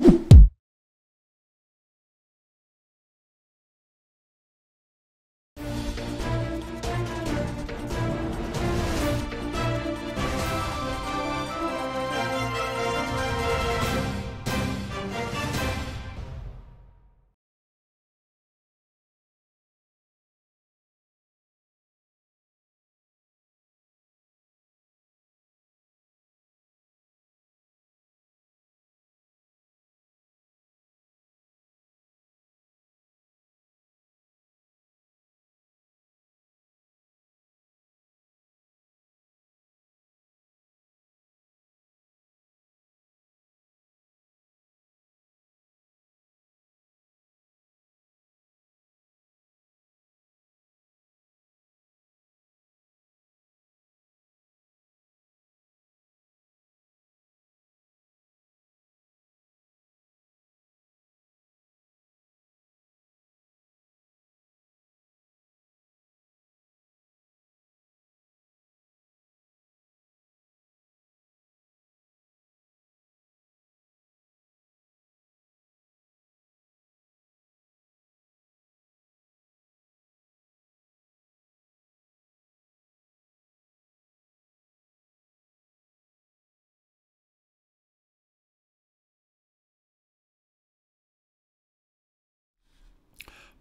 you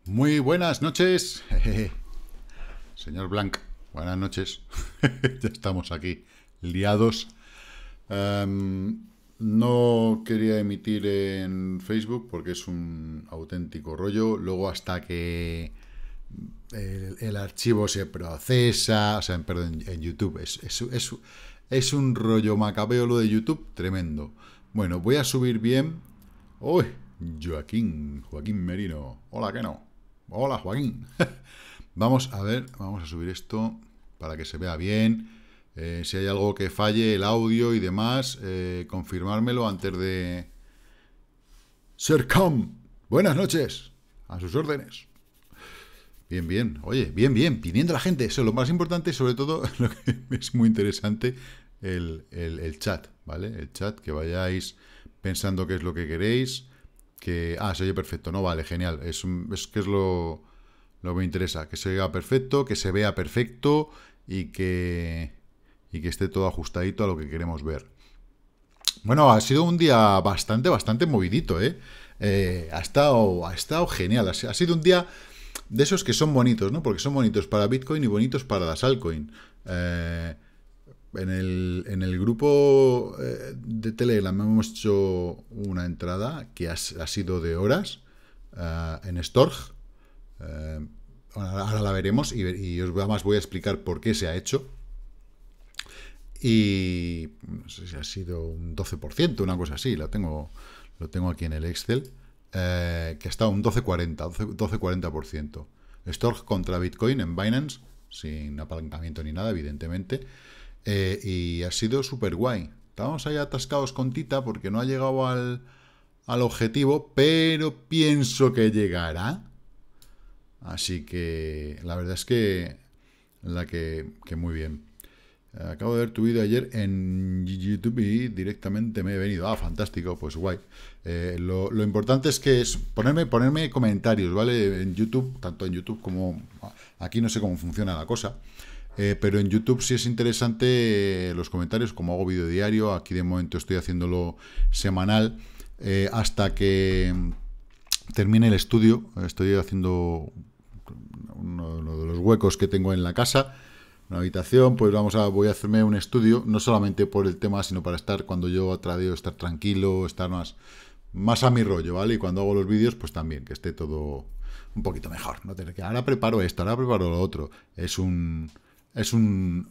Muy buenas noches, señor Blanc. Buenas noches. ya estamos aquí, liados. Em, no quería emitir en Facebook porque es un auténtico rollo. Luego hasta que el, archivo se procesa, o sea, en, perdón, en YouTube. Es, es, un rollo macabeo lo de YouTube, tremendo. Bueno, voy a subir bien. Uy, Joaquín, Joaquín Merino. Hola, ¿qué no. Hola, Joaquín. vamos a ver, vamos a subir esto para que se vea bien. Eh, si hay algo que falle, el audio y demás, eh, confirmármelo antes de... Sercom, buenas noches. A sus órdenes. Bien, bien. Oye, bien, bien. viniendo la gente. Eso es lo más importante, sobre todo, lo que es muy interesante, el, el chat, ¿vale? El chat, que vayáis pensando qué es lo que queréis que... Ah, se oye perfecto, ¿no? Vale, genial. Es, que es lo, que me interesa. Que se oiga perfecto, que se vea perfecto y que, que esté todo ajustadito a lo que queremos ver. Bueno, ha sido un día bastante, bastante movidito, ¿eh? eh ha, estado, ha estado genial. Ha, sido un día de esos que son bonitos, ¿no? Porque son bonitos para Bitcoin y bonitos para las altcoins eh, en el, grupo eh, de Telegram hemos hecho una entrada que ha, sido de horas eh, en Storch. Eh, ahora, la veremos y, os más voy a explicar por qué se ha hecho. Y no sé si ha sido un 12%, una cosa así, lo tengo, lo tengo aquí en el Excel, que ha estado un 12,40%. 12, Storch contra Bitcoin en Binance, sin apalancamiento ni nada, evidentemente. Eh, y ha sido súper guay. Estábamos ahí atascados con Tita porque no ha llegado al, al objetivo, pero pienso que llegará. Así que la verdad es que la que, que muy bien. Acabo de ver tu vídeo ayer en YouTube y directamente me he venido. Ah, fantástico, pues guay. Eh, lo, lo, importante es que es ponerme, ponerme comentarios, ¿vale? En YouTube, tanto en YouTube como aquí no sé cómo funciona la cosa. Eh, pero en YouTube sí es interesante eh, los comentarios, como hago vídeo diario, aquí de momento estoy haciéndolo semanal, eh, hasta que mm, termine el estudio, estoy haciendo uno de los huecos que tengo en la casa, una habitación, pues vamos a, voy a hacerme un estudio, no solamente por el tema, sino para estar cuando yo a estar tranquilo, estar más, más a mi rollo, ¿vale? Y cuando hago los vídeos, pues también, que esté todo un poquito mejor, no tener que, ahora preparo esto, ahora preparo lo otro, es un... Es un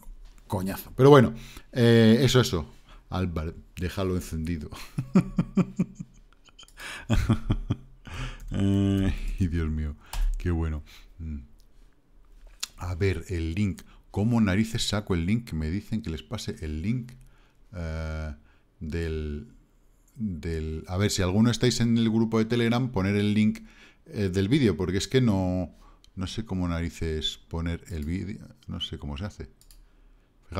coñazo. Pero bueno, eh, eso, eso. Álvaro, déjalo encendido. Eh, y Dios mío, qué bueno. Mm. A ver, el link. ¿Cómo narices saco el link? Me dicen que les pase el link eh, del, del... A ver, si alguno estáis en el grupo de Telegram, poner el link del vídeo, porque es que no... No sé cómo narices poner el vídeo. No sé cómo se hace.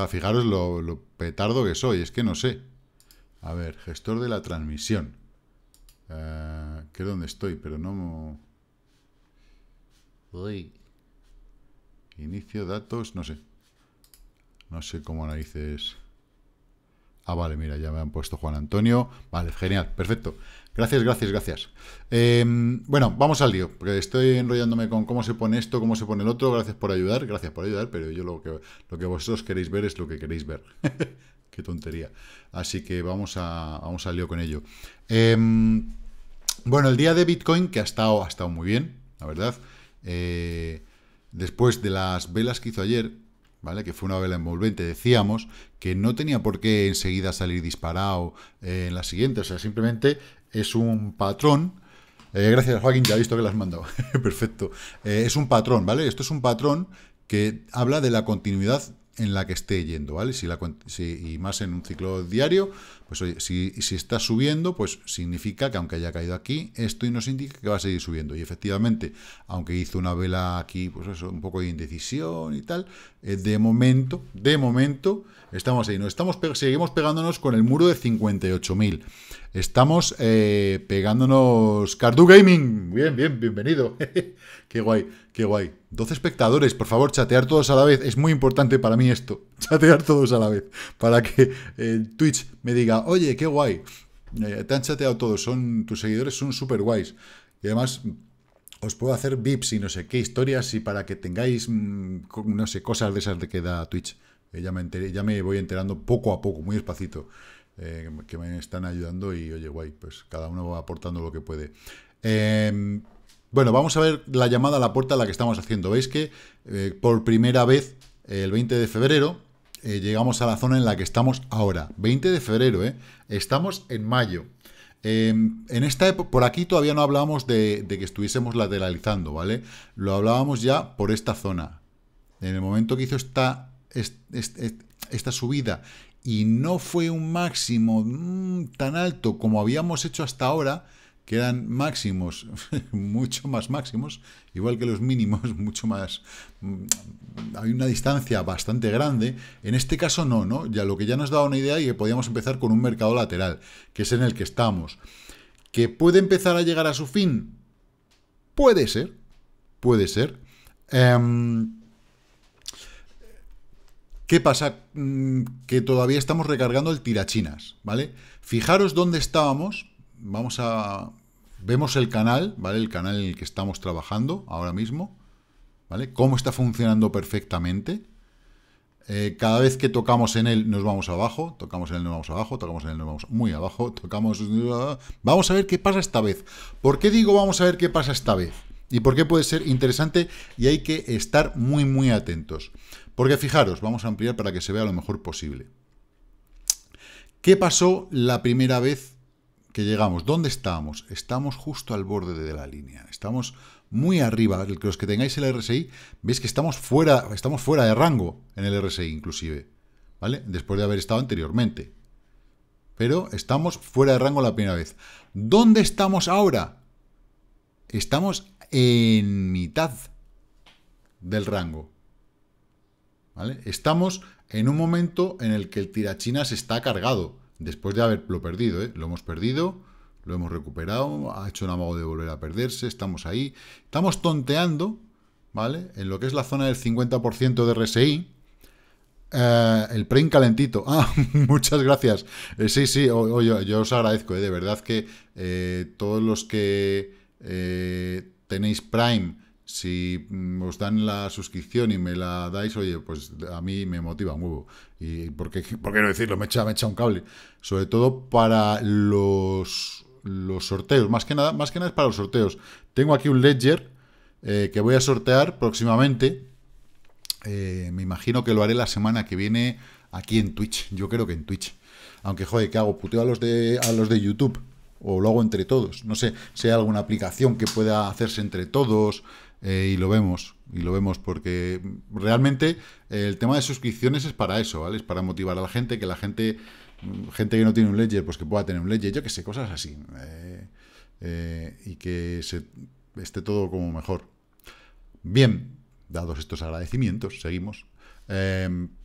Fijaros lo, petardo que soy. Es que no sé. A ver, gestor de la transmisión. Eh, que es donde estoy, pero no... Inicio, datos, no sé. No sé cómo narices... Ah, vale, mira, ya me han puesto Juan Antonio. Vale, genial, perfecto. Gracias, gracias, gracias. Em, bueno, vamos al lío, porque estoy enrollándome con cómo se pone esto, cómo se pone el otro. Gracias por ayudar, gracias por ayudar, pero yo lo que, lo que vosotros queréis ver es lo que queréis ver. Qué tontería. Así que vamos, a, al lío con ello. Em, bueno, el día de Bitcoin, que ha estado, ha estado muy bien, la verdad. Eh, después de las velas que hizo ayer, ¿Vale? que fue una vela envolvente, decíamos que no tenía por qué enseguida salir disparado eh, en la siguiente, o sea, simplemente es un patrón. Eh, gracias, Joaquín, ya he visto que las has mandado. Perfecto. Eh, es un patrón, ¿vale? Esto es un patrón que habla de la continuidad en la que esté yendo, ¿vale? Si la, y más en un ciclo diario, pues si, está subiendo, pues significa que aunque haya caído aquí, esto nos indica que va a seguir subiendo. Y efectivamente, aunque hizo una vela aquí, pues eso, un poco de indecisión y tal, eh, de momento, de momento, estamos ahí. no estamos, seguimos pegándonos con el muro de 58.000. Estamos eh, pegándonos. Cardu Gaming, bien, bien, bienvenido. qué guay, qué guay. 12 espectadores, por favor, chatear todos a la vez. Es muy importante para mí esto, chatear todos a la vez. Para que eh, Twitch me diga, oye, qué guay. Eh, te han chateado todos, son, tus seguidores son súper guays. Y además, os puedo hacer VIPs y no sé qué historias y para que tengáis, mm, no sé, cosas de esas de que da Twitch. Ya me, ya me voy enterando poco a poco, muy despacito. Eh, que me están ayudando y oye, guay, pues cada uno va aportando lo que puede. Em, bueno, vamos a ver la llamada a la puerta a la que estamos haciendo. Veis que eh, por primera vez el 20 de febrero eh, llegamos a la zona en la que estamos ahora. 20 de febrero, Estamos en mayo. Em, en esta época, por aquí todavía no hablábamos de, que estuviésemos lateralizando, ¿vale? Lo hablábamos ya por esta zona. En el momento que hizo esta, esta subida y no fue un máximo mm, tan alto como habíamos hecho hasta ahora, que eran máximos, mucho más máximos, igual que los mínimos, mucho más... Mm, hay una distancia bastante grande. En este caso no, ¿no? Ya lo que ya nos daba una idea y que podíamos empezar con un mercado lateral, que es en el que estamos. ¿Que puede empezar a llegar a su fin? Puede ser, puede ser. Em, ¿Qué pasa? Mm, que todavía estamos recargando el tirachinas, ¿vale? Fijaros dónde estábamos. Vamos a... Vemos el canal, ¿vale? El canal en el que estamos trabajando ahora mismo, ¿vale? Cómo está funcionando perfectamente. Eh, cada vez que tocamos en él nos vamos abajo, tocamos en él nos vamos abajo, tocamos en él nos vamos muy abajo, tocamos... Vamos a ver qué pasa esta vez. ¿Por qué digo vamos a ver qué pasa esta vez? ¿Y por qué puede ser interesante? Y hay que estar muy, muy atentos. Porque fijaros, vamos a ampliar para que se vea lo mejor posible. ¿Qué pasó la primera vez que llegamos? ¿Dónde estábamos? Estamos justo al borde de la línea. Estamos muy arriba. Los que tengáis el RSI, veis que estamos fuera, estamos fuera de rango en el RSI inclusive. ¿Vale? Después de haber estado anteriormente. Pero estamos fuera de rango la primera vez. ¿Dónde estamos ahora? Estamos en mitad del rango. Estamos en un momento en el que el tirachinas está cargado, después de haberlo perdido, ¿eh? Lo hemos perdido, lo hemos recuperado, ha hecho un amago de volver a perderse, estamos ahí. Estamos tonteando, ¿vale? En lo que es la zona del 50% de RSI, eh, el prime calentito. Ah, muchas gracias. Eh, sí, sí, yo, os agradezco. de verdad que todos los que tenéis Prime si mm, os dan la suscripción y me la dais, oye, pues a mí me motiva un huevo. ¿Y por qué, por qué no decirlo? Me echa, me echa un cable. Sobre todo para los, los sorteos. Más que, nada, más que nada es para los sorteos. Tengo aquí un ledger eh, que voy a sortear próximamente. Eh, me imagino que lo haré la semana que viene aquí en Twitch. Yo creo que en Twitch. Aunque, joder, ¿qué hago? Puteo a los de, a los de YouTube o lo hago entre todos. No sé si hay alguna aplicación que pueda hacerse entre todos, eh, y lo vemos, y lo vemos porque realmente eh, el tema de suscripciones es para eso, ¿vale? Es para motivar a la gente, que la gente, mm, gente que no tiene un ledger, pues que pueda tener un ledger, yo que sé, cosas así. Eh, y que se, esté todo como mejor. Bien, dados estos agradecimientos, seguimos.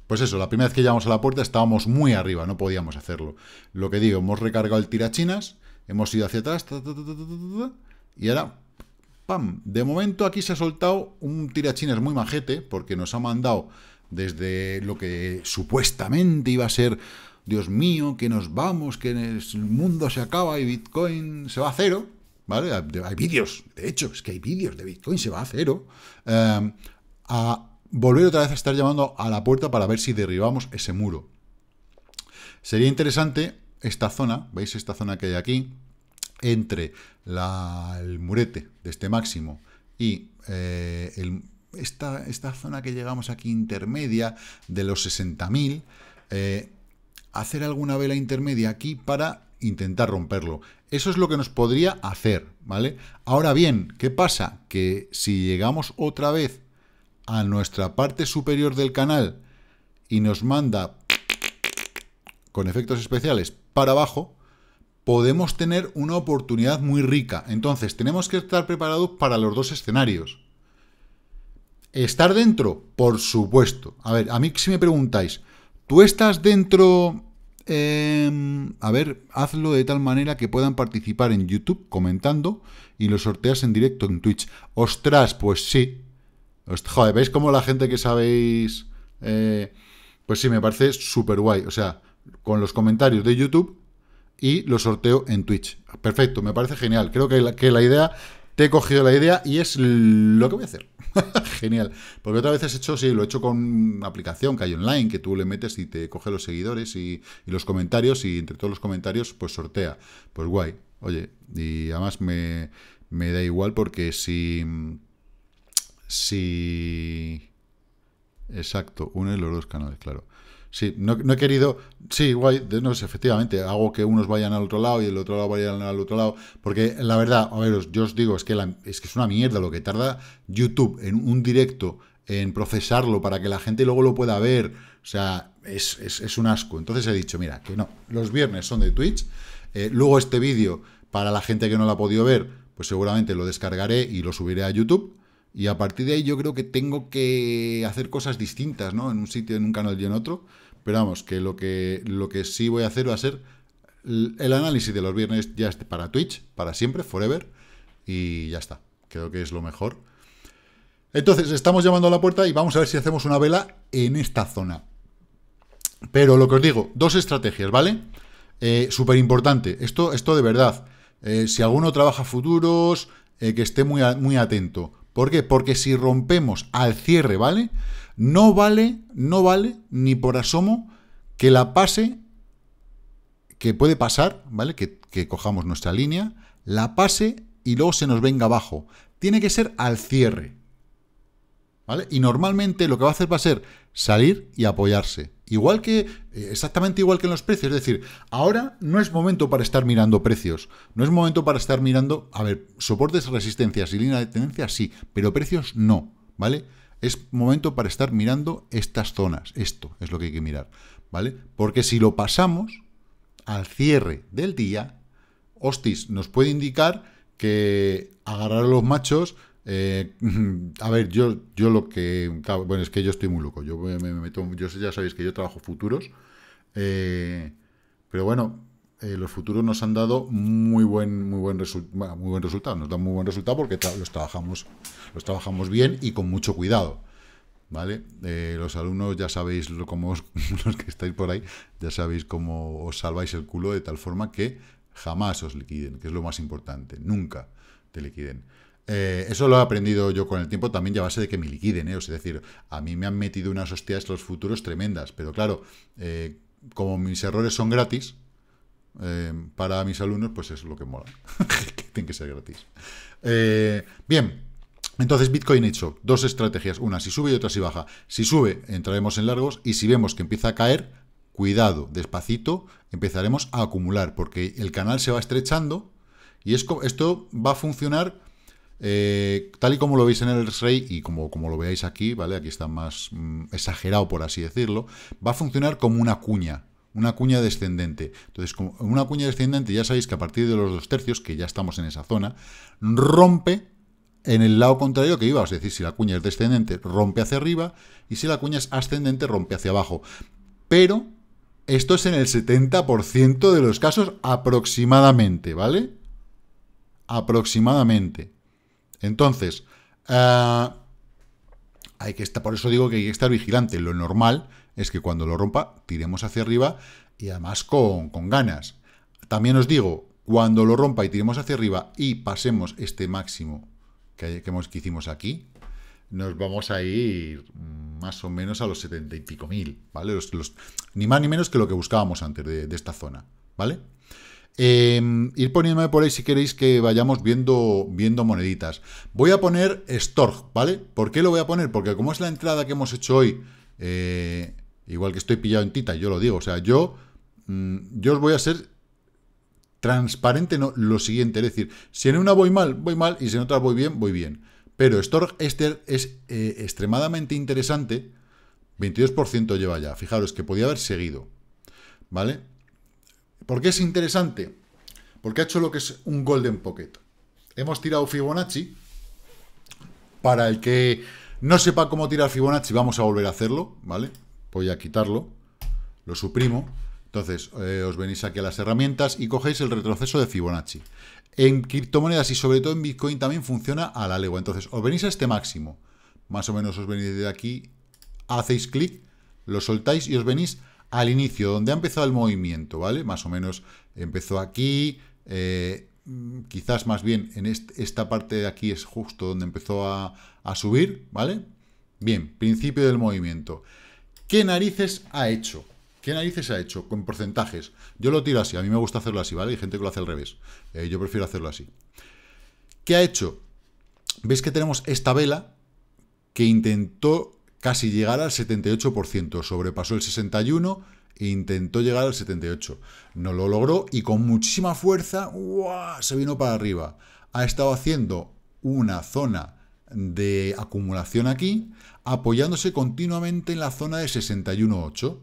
pues eso, la primera vez que llegamos a la puerta estábamos muy arriba, no podíamos hacerlo. Lo que digo, hemos recargado el tirachinas, hemos ido hacia atrás, y ahora ¡Pam! De momento aquí se ha soltado un tirachinas muy majete, porque nos ha mandado desde lo que supuestamente iba a ser, Dios mío, que nos vamos, que el mundo se acaba y Bitcoin se va a cero, ¿vale? Hay vídeos, de hecho, es que hay vídeos de Bitcoin se va a cero, em, a volver otra vez a estar llamando a la puerta para ver si derribamos ese muro. Sería interesante esta zona, ¿veis esta zona que hay aquí? entre el murete de este máximo y eh, esta, zona que llegamos aquí intermedia de los 60.000, eh, hacer alguna vela intermedia aquí para intentar romperlo. Eso es lo que nos podría hacer, ¿vale? Ahora bien, ¿qué pasa? Que si llegamos otra vez a nuestra parte superior del canal y nos manda con efectos especiales para abajo, podemos tener una oportunidad muy rica. Entonces, tenemos que estar preparados para los dos escenarios. ¿Estar dentro? Por supuesto. A ver, a mí si me preguntáis, ¿tú estás dentro? Em, a ver, hazlo de tal manera que puedan participar en YouTube comentando y lo sorteas en directo en Twitch. Ostras, pues sí. Joder, ¿veis cómo la gente que sabéis? Eh, pues sí, me parece súper guay. O sea, con los comentarios de YouTube y lo sorteo en Twitch. Perfecto, me parece genial. Creo que la, idea, te he cogido la idea y es lo que voy a hacer. genial. Porque otra vez he hecho, sí, lo he hecho con una aplicación que hay online, que tú le metes y te coge los seguidores y, los comentarios y entre todos los comentarios pues sortea. Pues guay. Oye, y además me, me da igual porque si... Si... Exacto, uno de los dos canales, claro. Sí, no, he querido. Sí, guay, no sé, efectivamente, hago que unos vayan al otro lado y el otro lado vayan al otro lado. Porque la verdad, a ver, yo os digo, es que, la, es, que es una mierda lo que tarda YouTube en un directo en procesarlo para que la gente luego lo pueda ver. O sea, es, un asco. Entonces he dicho, mira, que no. Los viernes son de Twitch. Eh, luego este vídeo, para la gente que no lo ha podido ver, pues seguramente lo descargaré y lo subiré a YouTube. Y a partir de ahí yo creo que tengo que hacer cosas distintas, ¿no? En un sitio, en un canal y en otro. Pero vamos, que lo que, lo que sí voy a hacer va a ser el análisis de los viernes ya este para Twitch, para siempre, forever. Y ya está. Creo que es lo mejor. Entonces, estamos llamando a la puerta y vamos a ver si hacemos una vela en esta zona. Pero lo que os digo, dos estrategias, ¿vale? Eh, Súper importante. Esto, esto de verdad. Eh, si alguno trabaja futuros, eh, que esté muy, muy atento. ¿Por qué? Porque si rompemos al cierre, ¿vale? No vale, no vale ni por asomo que la pase, que puede pasar, ¿vale? Que, que cojamos nuestra línea, la pase y luego se nos venga abajo. Tiene que ser al cierre, y normalmente lo que va a hacer va a ser salir y apoyarse. Igual que, eh, exactamente igual que en los precios. Es decir, ahora no es momento para estar mirando precios. No es momento para estar mirando, a ver, soportes, resistencias y línea de tendencia, sí, pero precios no, ¿vale? Es momento para estar mirando estas zonas. Esto es lo que hay que mirar, ¿vale? Porque si lo pasamos al cierre del día, hostis, nos puede indicar que agarrar a los machos eh, a ver, yo, yo lo que. bueno, es que yo estoy muy loco. Yo me, meto. Yo ya sabéis que yo trabajo futuros. Eh, pero bueno, eh, los futuros nos han dado muy buen, muy buen, muy buen resultado. Nos dan muy buen resultado porque los, trabajamos, trabajamos bien y con mucho cuidado. ¿Vale? los alumnos ya sabéis como los que estáis por ahí, ya sabéis cómo os salváis el culo de tal forma que jamás os liquiden, que es lo más importante, nunca te liquiden. Eh, eso lo he aprendido yo con el tiempo también ya a base de que me liquiden, ¿eh? es decir, a mí me han metido unas hostias los futuros tremendas, pero claro, eh, como mis errores son gratis para mis alumnos, pues es lo que mola, que tienen que ser gratis. bien, entonces Bitcoin hecho, dos estrategias, una si sube y otra si baja. Si sube, entraremos en largos y si vemos que empieza a caer, cuidado, despacito, empezaremos a acumular, porque el canal se va estrechando y esto va a funcionar eh, tal y como lo veis en el X-Ray y como, como, lo veáis aquí, ¿vale? Aquí está más mm, exagerado, por así decirlo. Va a funcionar como una cuña, una cuña descendente. Entonces, una cuña descendente, ya sabéis que a partir de los dos tercios, que ya estamos en esa zona, rompe en el lado contrario que iba. Es decir, si la cuña es descendente, rompe hacia arriba, y si la cuña es ascendente, rompe hacia abajo. Pero esto es en el 70% de los casos aproximadamente, ¿vale? Aproximadamente. Entonces, ah, hay que estar, por eso digo que hay que estar vigilante. Lo normal es que cuando lo rompa, tiremos hacia arriba y además con, con ganas. También os digo, cuando lo rompa y tiremos hacia arriba y pasemos este máximo que, que hicimos aquí, nos vamos a ir más o menos a los setenta y pico mil, ¿vale? ni más ni menos que lo que buscábamos antes de, de esta zona, ¿vale? Em, ir poniéndome por ahí si queréis que vayamos viendo, viendo moneditas. Voy a poner Storg, ¿vale? ¿Por qué lo voy a poner? Porque como es la entrada que hemos hecho hoy, eh, igual que estoy pillado en tita, yo lo digo, o sea, yo, mm, yo os voy a ser transparente no, lo siguiente, es decir, si en una voy mal, voy mal, y si en otra voy bien, voy bien. Pero Storg Esther es eh, extremadamente interesante, 22% lleva ya, fijaros que podía haber seguido, ¿vale? ¿Por qué es interesante? Porque ha hecho lo que es un golden pocket. Hemos tirado Fibonacci. Para el que no sepa cómo tirar Fibonacci, vamos a volver a hacerlo, ¿vale? Voy a quitarlo, lo suprimo. Entonces, eh, os venís aquí a las herramientas y cogéis el retroceso de Fibonacci. En criptomonedas y sobre todo en Bitcoin también funciona a la legua. Entonces, os venís a este máximo. Más o menos os venís de aquí, hacéis clic, lo soltáis y os venís al inicio, donde ha empezado el movimiento, ¿vale? Más o menos empezó aquí, eh, quizás más bien en esta parte de aquí es justo donde empezó a, subir, ¿vale? Bien, principio del movimiento. ¿Qué narices ha hecho? ¿Qué narices ha hecho con porcentajes? Yo lo tiro así, a mí me gusta hacerlo así, ¿vale? Hay gente que lo hace al revés. Eh, yo prefiero hacerlo así. ¿Qué ha hecho? ¿Veis que tenemos esta vela que intentó casi llegar al 78%, sobrepasó el 61% e intentó llegar al 78%. No lo logró y con muchísima fuerza se vino para arriba. Ha estado haciendo una zona de acumulación aquí, apoyándose continuamente en la zona de 61.8.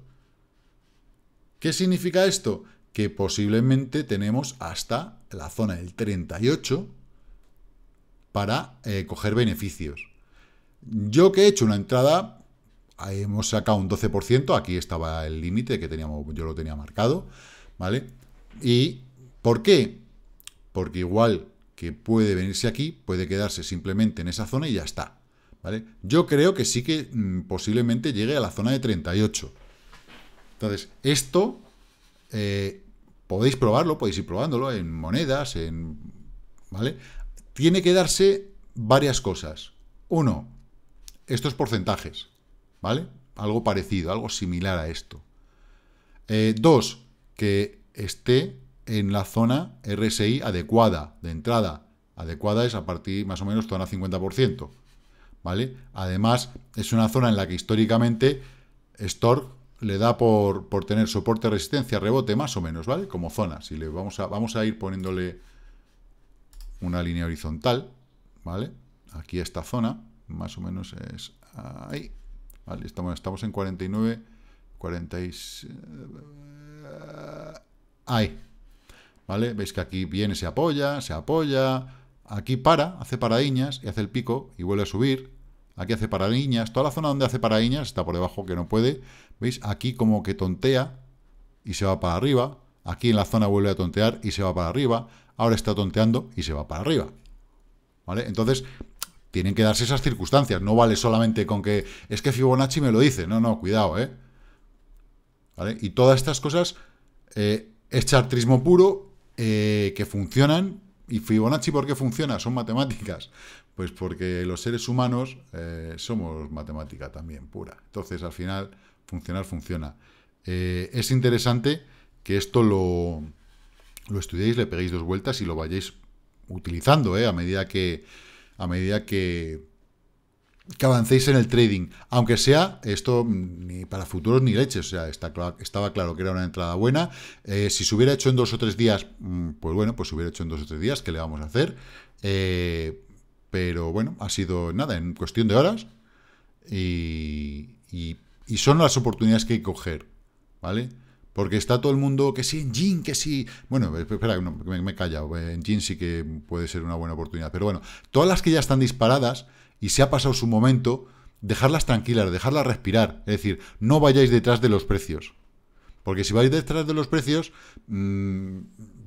¿Qué significa esto? Que posiblemente tenemos hasta la zona del 38 para eh, coger beneficios. Yo que he hecho una entrada, hemos sacado un 12%, aquí estaba el límite que teníamos, yo lo tenía marcado, ¿vale? ¿Y por qué? Porque igual que puede venirse aquí, puede quedarse simplemente en esa zona y ya está, ¿vale? Yo creo que sí que mm, posiblemente llegue a la zona de 38. Entonces, esto eh, podéis probarlo, podéis ir probándolo en monedas, en... ¿vale? Tiene que darse varias cosas. Uno, estos porcentajes, ¿vale? Algo parecido, algo similar a esto. Eh, dos, que esté en la zona RSI adecuada, de entrada. Adecuada es a partir más o menos zona 50%, ¿vale? Además, es una zona en la que históricamente Stork le da por, tener soporte, resistencia, rebote, más o menos, ¿vale? Como zona. Si le vamos a, vamos a ir poniéndole una línea horizontal, ¿vale? Aquí a esta zona más o menos es ahí. Vale, estamos, estamos en 49, 46... Eh, ahí. ¿Vale? Veis que aquí viene, se apoya, se apoya. Aquí para, hace paradiñas y hace el pico y vuelve a subir. Aquí hace paradiñas. Toda la zona donde hace paradiñas está por debajo, que no puede. ¿Veis? Aquí como que tontea y se va para arriba. Aquí en la zona vuelve a tontear y se va para arriba. Ahora está tonteando y se va para arriba. ¿Vale? Entonces, tienen que darse esas circunstancias. No vale solamente con que es que Fibonacci me lo dice. No, no, cuidado, ¿eh? Y todas estas cosas eh, es chartrismo puro eh, que funcionan. ¿Y Fibonacci por qué funciona? Son matemáticas. Pues porque los seres humanos eh, somos matemática también pura. Entonces, al final, funcionar funciona. es interesante que esto lo, lo estudiéis, le peguéis dos vueltas y lo vayáis utilizando a medida que, a medida que, avancéis en el trading. Aunque sea esto mm, ni para futuros ni leches, o sea, estaba claro que era una entrada buena. Eh, si se hubiera hecho en dos o tres días, mm, pues bueno, pues se hubiera hecho en dos o tres días, ¿qué le vamos a hacer? Eh, pero bueno, ha sido nada, en cuestión de horas. Y, y son las oportunidades que hay que coger, ¿vale? Porque está todo el mundo que sí en Jin, que sí. Bueno, eh, espera, me, he callado. Eh, en Jin sí que puede ser una buena oportunidad. Pero bueno, todas las que ya están disparadas y se ha pasado su momento, dejarlas tranquilas, dejarlas respirar. Es decir, no vayáis detrás de los precios. Porque si vais detrás de los precios, mm,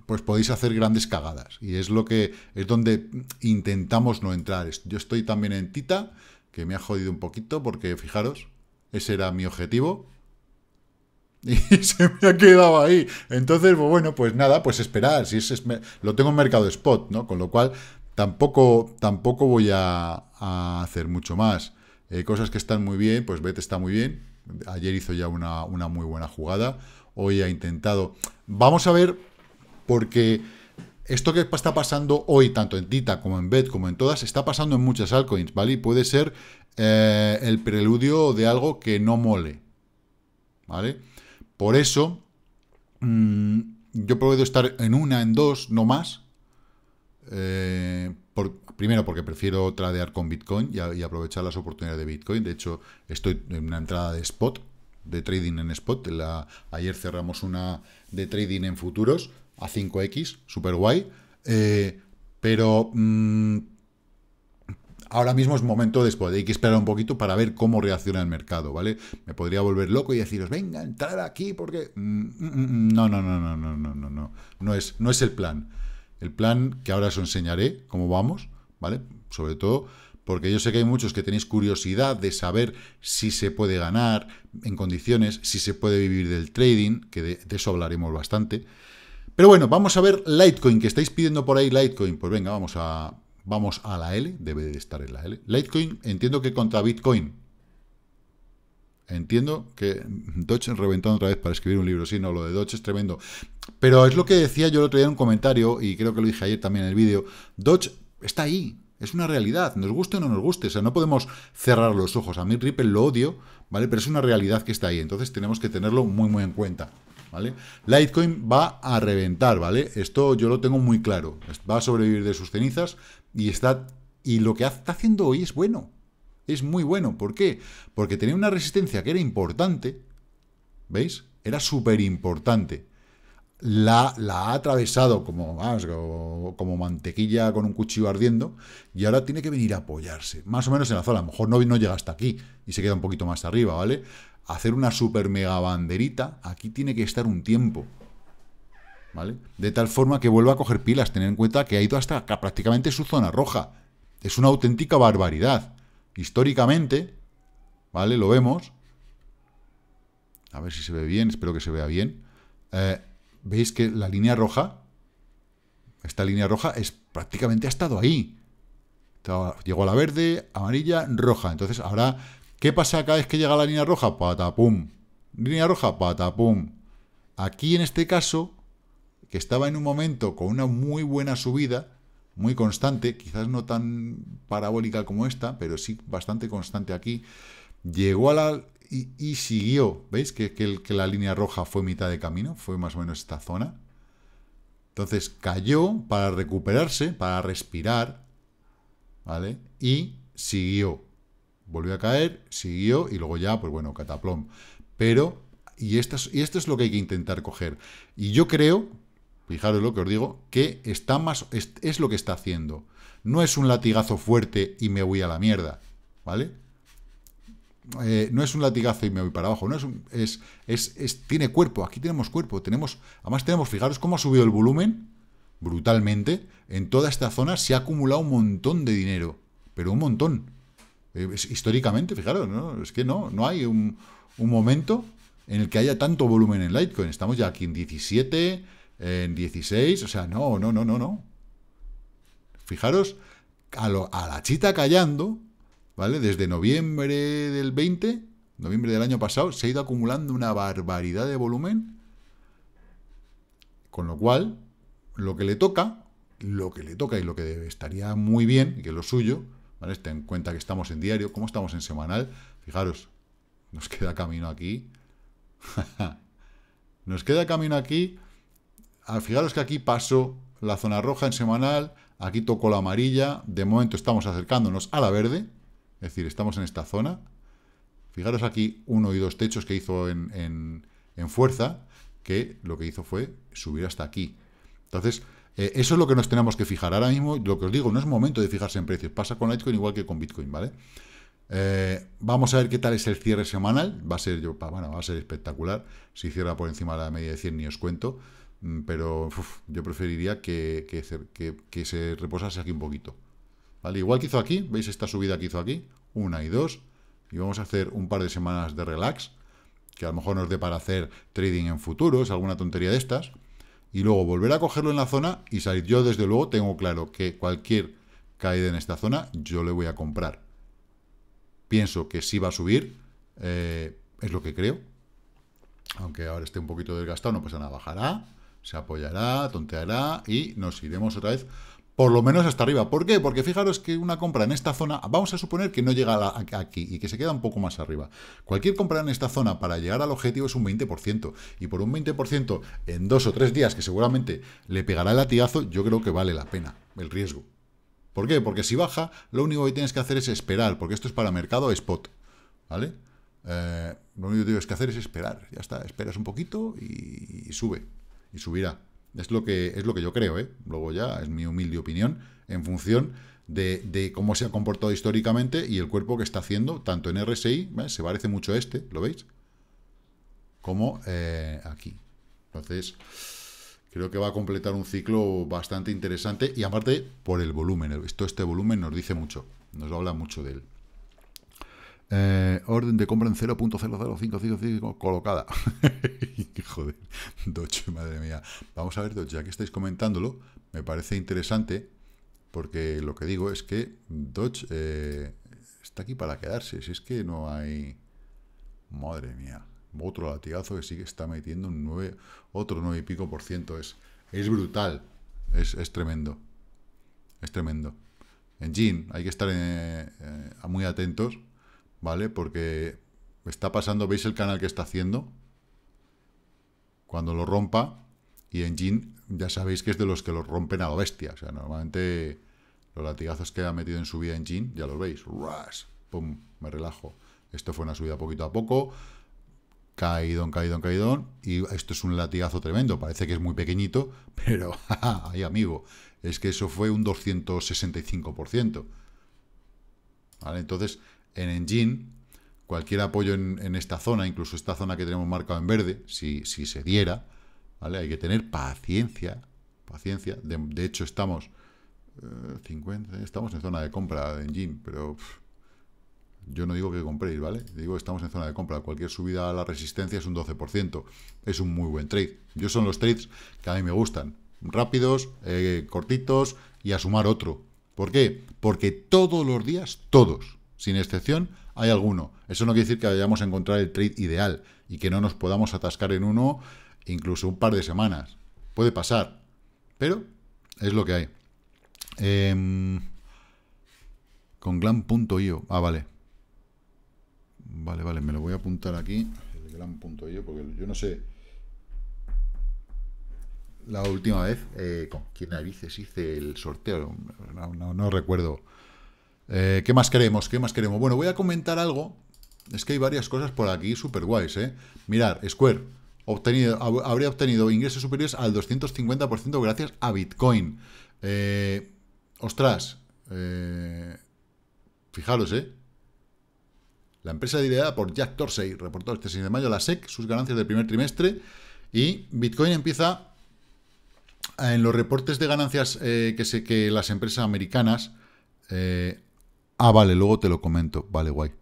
pues podéis hacer grandes cagadas. Y es lo que es donde intentamos no entrar. Yo estoy también en Tita, que me ha jodido un poquito, porque fijaros, ese era mi objetivo Y se me ha quedado ahí. Entonces, pues, bueno, pues nada, pues esperar. Si lo tengo en mercado spot, ¿no? Con lo cual, tampoco, tampoco voy a, hacer mucho más. Eh, cosas que están muy bien, pues Bet está muy bien. Ayer hizo ya una, una muy buena jugada. Hoy ha intentado. Vamos a ver, porque esto que está pasando hoy, tanto en Tita como en Bet, como en todas, está pasando en muchas altcoins, ¿vale? Y puede ser eh, el preludio de algo que no mole, ¿vale? Por eso, mm, yo puedo estar en una, en dos, no más. Eh, primero porque prefiero tradear con Bitcoin y, aprovechar las oportunidades de Bitcoin. De hecho, estoy en una entrada de spot, de trading en spot. ayer cerramos una de trading en futuros a 5X, super guay. Eh, pero... Mm, ahora mismo es momento después, hay que esperar un poquito para ver cómo reacciona el mercado, ¿vale? Me podría volver loco y deciros, venga, entrar aquí porque... Mm, mm, mm, no, no, no, no, no, no, no, no, no es, no es el plan. El plan que ahora os enseñaré, cómo vamos, ¿vale? Sobre todo porque yo sé que hay muchos que tenéis curiosidad de saber si se puede ganar en condiciones, si se puede vivir del trading, que de, de eso hablaremos bastante. Pero bueno, vamos a ver Litecoin, que estáis pidiendo por ahí Litecoin. Pues venga, vamos a, Vamos a la L, debe de estar en la L. Litecoin, entiendo que contra Bitcoin. Entiendo que Dodge reventando otra vez para escribir un libro, sí, no, lo de Dodge es tremendo. Pero es lo que decía yo el otro día en un comentario, y creo que lo dije ayer también en el vídeo, Dodge está ahí, es una realidad, nos guste o no nos guste, o sea, no podemos cerrar los ojos. A mí Ripple lo odio, ¿vale? Pero es una realidad que está ahí, entonces tenemos que tenerlo muy, muy en cuenta, ¿vale? Litecoin va a reventar, ¿vale? Esto yo lo tengo muy claro, va a sobrevivir de sus cenizas, y, está, y lo que está haciendo hoy es bueno. Es muy bueno. ¿Por qué? Porque tenía una resistencia que era importante. ¿Veis? Era súper importante. La, la, ha atravesado como, como, mantequilla con un cuchillo ardiendo y ahora tiene que venir a apoyarse, más o menos en la zona, a lo mejor no, no llega hasta aquí y se queda un poquito más arriba, ¿vale? Hacer una super mega banderita, aquí tiene que estar un tiempo, de tal forma que vuelva a coger pilas, tener en cuenta que ha ido hasta prácticamente su zona roja. Es una auténtica barbaridad. Históricamente, ¿vale? Lo vemos. A ver si se ve bien, espero que se vea bien. Eh, ¿Veis que la línea roja, esta línea roja, es prácticamente ha estado ahí? Llegó a la verde, amarilla, roja. Entonces, ahora, ¿qué pasa cada vez que llega la línea roja? pum... Línea roja, pum... Aquí, en este caso, que estaba en un momento con una muy buena subida, muy constante, quizás no tan parabólica como esta, pero sí bastante constante aquí, llegó a la... y, siguió, ¿veis? Que, la línea roja fue mitad de camino, fue más o menos esta zona. Entonces cayó para recuperarse, para respirar, ¿vale? Y siguió. Volvió a caer, siguió y luego ya, pues bueno, cataplom. Pero, y esto, y esto es lo que hay que intentar coger. Y yo creo, fijaros lo que os digo, que está más, es, lo que está haciendo. No es un latigazo fuerte y me voy a la mierda, ¿vale? Eh, no es un latigazo y me voy para abajo, no es, es, tiene cuerpo, aquí tenemos cuerpo, tenemos, además tenemos, fijaros cómo ha subido el volumen, brutalmente, en toda esta zona se ha acumulado un montón de dinero, pero un montón. Eh, históricamente, fijaros, ¿no? es que no, no hay un, un, momento en el que haya tanto volumen en Litecoin. Estamos ya aquí en 17, en 16, o sea, no, no, no, no, no. Fijaros, a, a la chita callando, ¿vale? Desde noviembre del 20, noviembre del año pasado, se ha ido acumulando una barbaridad de volumen, con lo cual, lo que le toca, lo que le toca y lo que estaría muy bien, que es lo suyo, ¿vale? Ten en cuenta que estamos en diario, como estamos en semanal, fijaros, nos queda camino aquí. nos queda camino aquí fijaros que aquí pasó la zona roja en semanal, aquí tocó la amarilla, de momento estamos acercándonos a la verde, es decir, estamos en esta zona. Fijaros aquí uno y dos techos que hizo en, en, fuerza, que lo que hizo fue subir hasta aquí. Entonces, eh, eso es lo que nos tenemos que fijar. Ahora mismo, lo que os digo, no es momento de fijarse en precios. Pasa con Litecoin igual que con Bitcoin, ¿vale? Eh, vamos a ver qué tal es el cierre semanal. Va a ser, bueno, va a ser espectacular. Si cierra por encima de la media de 100, ni os cuento. Mm, pero yo preferiría que, se, reposase aquí un poquito. ¿Vale? Igual que hizo aquí, ¿veis esta subida que hizo aquí? Una y dos. Y vamos a hacer un par de semanas de relax, que a lo mejor nos dé para hacer trading en futuros, alguna tontería de estas. Y luego volver a cogerlo en la zona y salir. Yo desde luego tengo claro que cualquier caída en esta zona, yo le voy a comprar. Pienso que sí va a subir, eh, es lo que creo. Aunque ahora esté un poquito desgastado, no pasa nada, bajará se apoyará, tonteará y nos iremos otra vez por lo menos hasta arriba. ¿Por qué? Porque fijaros que una compra en esta zona, vamos a suponer que no llega aquí y que se queda un poco más arriba. Cualquier compra en esta zona para llegar al objetivo es un 20%. Y por un 20% en dos o tres días, que seguramente le pegará el latigazo, yo creo que vale la pena el riesgo. ¿Por qué? Porque si baja, lo único que tienes que hacer es esperar, porque esto es para mercado spot. ¿Vale? Eh, lo único que tienes que hacer es esperar. Ya está, esperas un poquito y sube y subirá. Es lo que, es lo que yo creo, ¿eh? Luego ya es mi humilde opinión en función de, cómo se ha comportado históricamente y el cuerpo que está haciendo, tanto en RSI, ¿eh? se parece mucho a este, ¿lo veis? Como eh, aquí. Entonces, creo que va a completar un ciclo bastante interesante y aparte por el volumen. Esto, este volumen nos dice mucho, nos habla mucho de él. Eh, orden de compra en 0.00555 colocada. Joder, Dodge madre mía. Vamos a ver, Dodge, ya que estáis comentándolo, me parece interesante porque lo que digo es que Doge eh, está aquí para quedarse. Si es que no hay... Madre mía. Otro latigazo que sí que está metiendo un 9, otro 9 y pico por ciento. Es, es brutal. Es, tremendo. Es tremendo. En Jean hay que estar eh, muy atentos ¿vale? Porque está pasando, ¿veis el canal que está haciendo? Cuando lo rompa, y en Engine ya sabéis que es de los que lo rompen a la bestia, o sea, normalmente los latigazos que ha metido en su vida Engine, ya los veis, ¡Ras! ¡Pum! Me relajo. Esto fue una subida poquito a poco, Caidón, caidón, caidón. y esto es un latigazo tremendo, parece que es muy pequeñito, pero, ay amigo, es que eso fue un 265%. ¿Vale? Entonces, en Engine, cualquier apoyo en, esta zona, incluso esta zona que tenemos marcado en verde, si, se diera, ¿vale? Hay que tener paciencia, paciencia. De, hecho, estamos 50, eh, estamos en zona de compra de Engine, pero yo no digo que compréis, ¿vale? Digo estamos en zona de compra. Cualquier subida a la resistencia es un 12%. Es un muy buen trade. Yo son los trades que a mí me gustan. Rápidos, eh, cortitos y a sumar otro. ¿Por qué? Porque todos los días, todos, sin excepción, hay alguno. Eso no quiere decir que vayamos a encontrar el trade ideal y que no nos podamos atascar en uno incluso un par de semanas. Puede pasar, pero es lo que hay. Em, con glam.io. Ah, vale. Vale, vale, me lo voy a apuntar aquí. El glam.io, porque yo no sé. La última vez, eh, ¿con quién narices hice el sorteo? no recuerdo. Eh, ¿Qué más queremos? ¿Qué más queremos? Bueno, voy a comentar algo. Es que hay varias cosas por aquí súper guays, ¿eh? Mirar, Square obtenido, habría obtenido ingresos superiores al 250% gracias a Bitcoin. Eh, ostras, eh, fijaros, ¿eh? La empresa liderada por Jack Dorsey reportó este 6 de mayo la SEC sus ganancias del primer trimestre y Bitcoin empieza en los reportes de ganancias que, que las empresas americanas eh, Ah, vale, luego te lo comento. Vale, guay.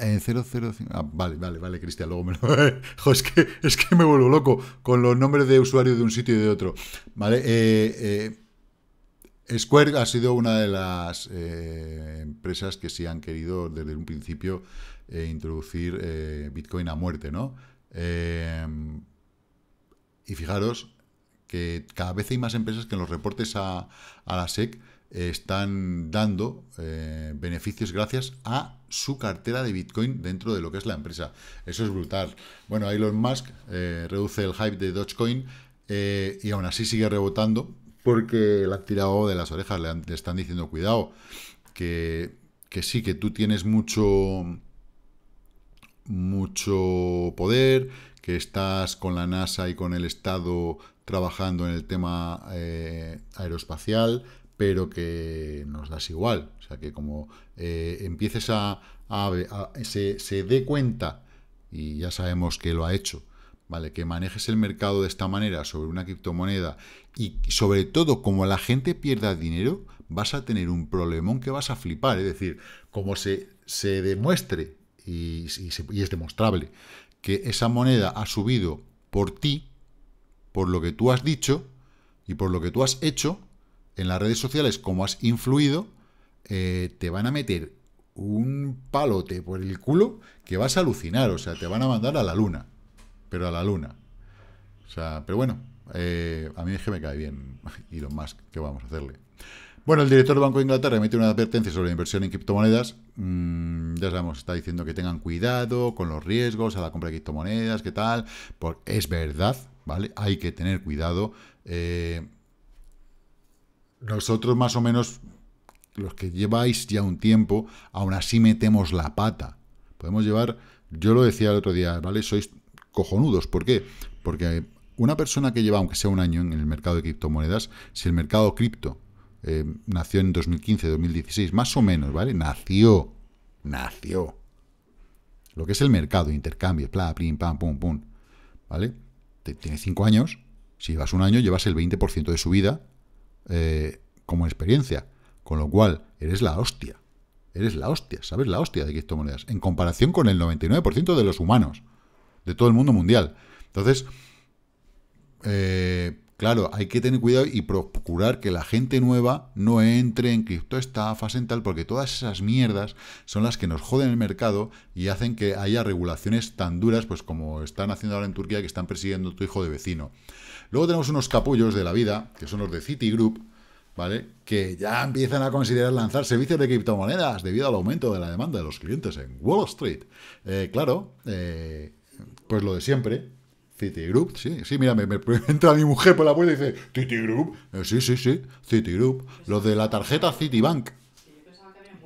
Eh, en 005. Ah, vale, vale, vale, Cristian, luego me lo... Eh. es, que, es que me vuelvo loco con los nombres de usuario de un sitio y de otro. Vale, eh, Square ha sido una de las empresas que sí han querido desde un principio introducir Bitcoin a muerte, ¿no? y fijaros que cada vez hay más empresas que en los reportes a la SEC están dando eh, beneficios gracias a su cartera de Bitcoin dentro de lo que es la empresa. Eso es brutal. Bueno, Elon Musk eh, reduce el hype de Dogecoin eh, y aún así sigue rebotando porque le han tirado de las orejas, le, están diciendo cuidado, que, sí, que tú tienes mucho mucho poder, que estás con la NASA y con el Estado trabajando en el tema aeroespacial, pero que nos das igual. O sea, que como eh, empieces a... se, se dé cuenta, y ya sabemos que lo ha hecho, ¿vale? Que manejes el mercado de esta manera sobre una criptomoneda y sobre todo como la gente pierda dinero, vas a tener un problemón que vas a flipar. Es decir, como se, se demuestre y, y, es demostrable que esa moneda ha subido por ti, por lo que tú has dicho y por lo que tú has hecho, en las redes sociales, como has influido, eh, te van a meter un palote por el culo que vas a alucinar, o sea, te van a mandar a la luna, pero a la luna. O sea, pero bueno, eh, a mí es que me cae bien Y lo más que vamos a hacerle? Bueno, el director del Banco de Inglaterra emite una advertencia sobre la inversión en criptomonedas. Mm, ya sabemos, está diciendo que tengan cuidado con los riesgos a la compra de criptomonedas, qué tal. Por, es verdad, ¿vale? Hay que tener cuidado. Eh, nosotros más o menos, los que lleváis ya un tiempo, aún así metemos la pata. Podemos llevar, yo lo decía el otro día, ¿vale? Sois cojonudos. ¿Por qué? Porque una persona que lleva, aunque sea un año en el mercado de criptomonedas, si el mercado cripto eh, nació en 2015, 2016, más o menos, ¿vale? Nació, nació. Lo que es el mercado, intercambio pla, plim, pam, pum, pum, ¿vale? Tiene cinco años, si llevas un año, llevas el 20% de su vida... Eh, como experiencia. Con lo cual, eres la hostia. Eres la hostia, ¿sabes? La hostia de criptomonedas. En comparación con el 99% de los humanos. De todo el mundo mundial. Entonces, eh, claro, hay que tener cuidado y procurar que la gente nueva no entre en criptoestafas, en tal, porque todas esas mierdas son las que nos joden el mercado y hacen que haya regulaciones tan duras, pues como están haciendo ahora en Turquía, que están persiguiendo a tu hijo de vecino. Luego tenemos unos capullos de la vida, que son los de Citigroup, ¿vale? Que ya empiezan a considerar lanzar servicios de criptomonedas debido al aumento de la demanda de los clientes en Wall Street. Eh, claro, eh, pues lo de siempre. Citigroup, sí, sí, mira, me, me, a mi mujer por la puerta y dice, Citigroup, eh, sí, sí, sí, Citigroup, los de la tarjeta Citibank.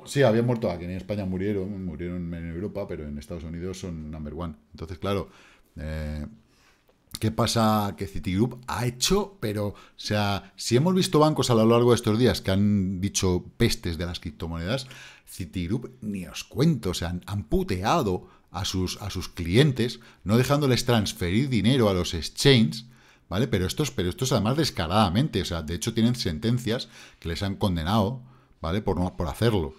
Sí, habían muerto aquí en España, murieron, murieron en Europa, pero en Estados Unidos son number one. Entonces, claro, eh, ¿Qué pasa? Que Citigroup ha hecho, pero, o sea, si hemos visto bancos a lo largo de estos días que han dicho pestes de las criptomonedas, Citigroup ni os cuento, o sea, han, puteado a sus, a sus clientes, no dejándoles transferir dinero a los exchanges, ¿vale? Pero estos, pero estos además descaradamente, o sea, de hecho tienen sentencias que les han condenado, ¿vale? Por, no, por hacerlo.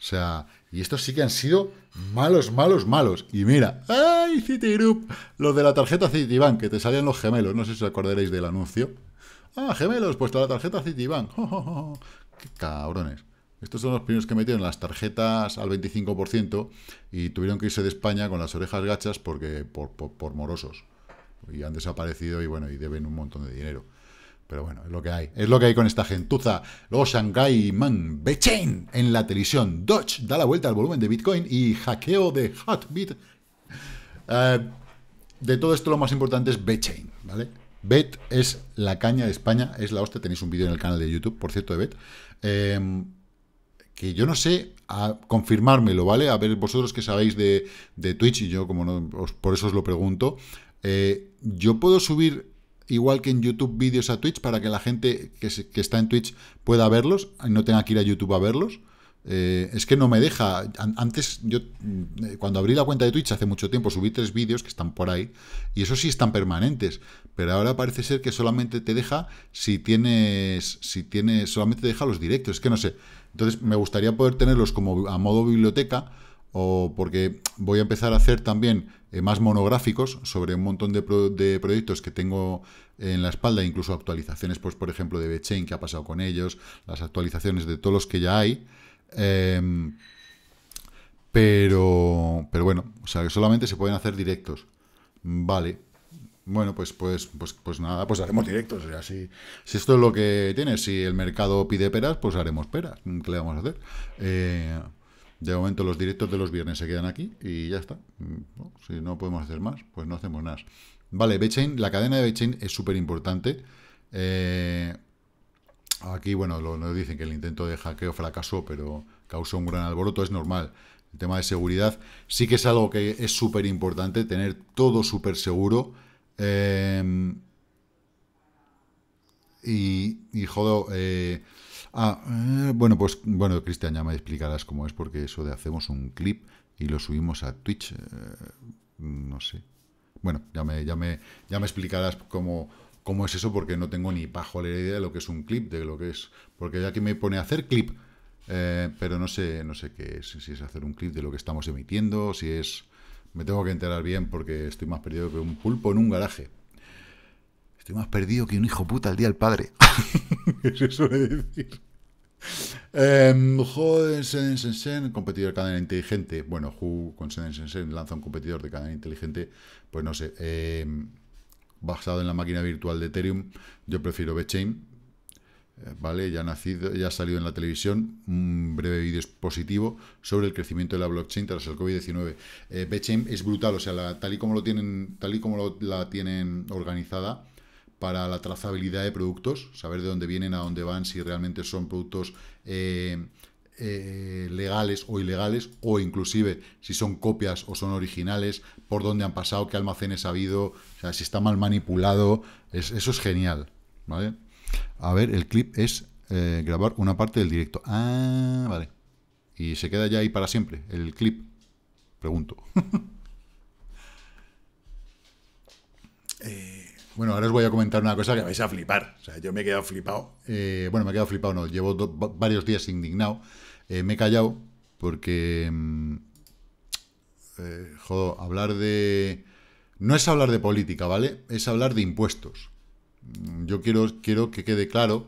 O sea, y estos sí que han sido malos, malos, malos. Y mira, ¡ay, Citigroup! Los de la tarjeta Citibank, que te salían los gemelos. No sé si os acordaréis del anuncio. ¡Ah, gemelos! Pues la tarjeta Citibank. ¡Qué cabrones! Estos son los primeros que metieron las tarjetas al 25% y tuvieron que irse de España con las orejas gachas porque por, por, por morosos. Y han desaparecido y bueno, y deben un montón de dinero. Pero bueno, es lo que hay. Es lo que hay con esta gentuza. Luego Shanghai Man Bechain en la televisión. Dodge da la vuelta al volumen de Bitcoin y hackeo de Hotbit. Eh, de todo esto lo más importante es Bechain, ¿vale? Bet es la caña de España, es la hostia. Tenéis un vídeo en el canal de YouTube, por cierto, de Bet. Em, que yo no sé, confirmármelo, ¿vale? A ver, vosotros que sabéis de, Twitch, y yo como no, por eso os lo pregunto, eh, yo puedo subir igual que en YouTube, vídeos a Twitch para que la gente que, está en Twitch pueda verlos y no tenga que ir a YouTube a verlos. Eh, es que no me deja. Antes, yo mm, eh, cuando abrí la cuenta de Twitch hace mucho tiempo, subí tres vídeos que están por ahí y esos sí están permanentes. Pero ahora parece ser que solamente te deja si tienes, si tienes, solamente te deja los directos. Es que no sé. Entonces me gustaría poder tenerlos como a modo biblioteca o porque voy a empezar a hacer también eh, más monográficos sobre un montón de, proyectos que tengo en la espalda, incluso actualizaciones, pues por ejemplo, de BeChain, que ha pasado con ellos, las actualizaciones de todos los que ya hay. Em, pero, pero bueno, o sea, solamente se pueden hacer directos. Vale. Bueno, pues, pues, pues, pues nada, pues haremos directos. si, esto es lo que tiene, si el mercado pide peras, pues haremos peras. ¿Qué le vamos a hacer? Eh, de momento los directos de los viernes se quedan aquí y ya está. Mm, si no podemos hacer más, pues no hacemos nada. Vale, la cadena de Bechain es súper importante. Eh, aquí, bueno, nos dicen que el intento de hackeo fracasó, pero causó un gran alboroto, es normal. El tema de seguridad sí que es algo que es súper importante, tener todo súper seguro. Eh, y, y, joder, eh, Ah, eh, bueno, pues bueno, Cristian, ya me explicarás cómo es, porque eso de hacemos un clip y lo subimos a Twitch, eh, no sé. Bueno, ya me, ya me, ya me explicarás cómo, cómo es eso, porque no tengo ni la idea de lo que es un clip, de lo que es. Porque ya que me pone a hacer clip, eh, pero no sé, no sé qué es, si es hacer un clip de lo que estamos emitiendo, si es. Me tengo que enterar bien porque estoy más perdido que un pulpo en un garaje más perdido que un hijo puta el día del padre. se suele decir. Eh, joder, seden competidor de cadena inteligente. Bueno, Hu con seden Sensen lanza un competidor de cadena inteligente. Pues no sé. Em, basado en la máquina virtual de Ethereum, yo prefiero BeChain. Eh, ¿Vale? Ya ha nacido, ya ha salido en la televisión un breve vídeo expositivo sobre el crecimiento de la blockchain tras el COVID-19. VeChain eh, es brutal, o sea, tal y como lo tienen, tal y como la tienen organizada, para la trazabilidad de productos, saber de dónde vienen, a dónde van, si realmente son productos eh, eh, legales o ilegales, o inclusive si son copias o son originales, por dónde han pasado, qué almacenes ha habido, si está mal manipulado, eso es genial, A ver, el clip es eh, grabar una parte del directo. Ah, vale. ¿Y se queda ya ahí para siempre el clip? Pregunto. Bueno, ahora os voy a comentar una cosa que vais a flipar. O sea, yo me he quedado flipado. Eh, bueno, me he quedado flipado, no. Llevo varios días indignado. Eh, me he callado porque... Mm, eh, joder, hablar de... No es hablar de política, ¿vale? Es hablar de impuestos. Mm, yo quiero, quiero que quede claro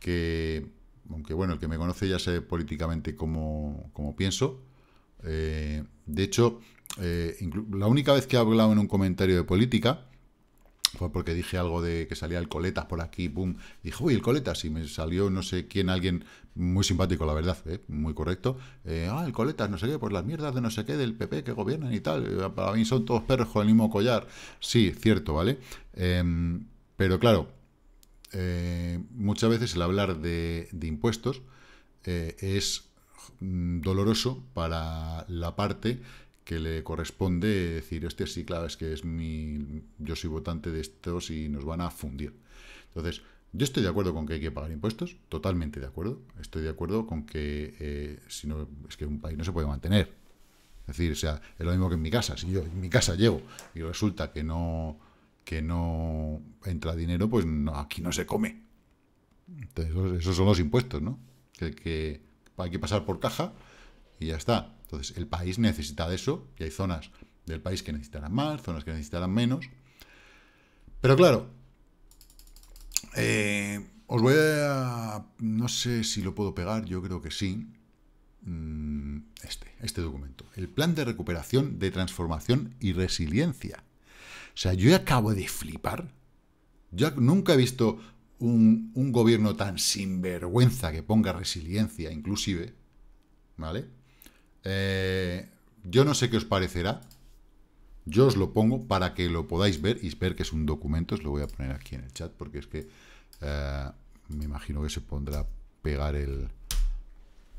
que... Aunque bueno, el que me conoce ya sé políticamente cómo pienso. Eh, de hecho, la única vez que he hablado en un comentario de política fue porque dije algo de que salía el coletas por aquí, pum, dije, uy, el coletas, y me salió no sé quién, alguien muy simpático, la verdad, ¿eh? muy correcto, eh, ah, el coletas, no sé qué, por las mierdas de no sé qué del PP que gobiernan y tal, eh, para mí son todos perros con el mismo collar, sí, cierto, ¿vale? Em, pero claro, muchas veces el hablar de impuestos es mm, doloroso para la parte que le corresponde decir, este sí, claro, es que es mi, yo soy votante de estos y nos van a fundir. Entonces, yo estoy de acuerdo con que hay que pagar impuestos, totalmente de acuerdo. Estoy de acuerdo con que eh, si no, es que un país no se puede mantener. Es decir, o sea, es lo mismo que en mi casa. Si yo en mi casa llevo y resulta que no, que no entra dinero, pues no, aquí no se come. Entonces, esos, son los impuestos, ¿no? que hay que pasar por caja y ya está. Entonces, el país necesita de eso y hay zonas del país que necesitarán más, zonas que necesitarán menos. Pero claro, eh, os voy a... No sé si lo puedo pegar, yo creo que sí. Mm, este, este documento. El plan de recuperación, de transformación y resiliencia. O sea, yo acabo de flipar. Yo nunca he visto un, un gobierno tan sinvergüenza que ponga resiliencia, inclusive. ¿Vale? Eh, yo no sé qué os parecerá. Yo os lo pongo para que lo podáis ver y ver que es un documento. Os lo voy a poner aquí en el chat porque es que eh, me imagino que se pondrá pegar el,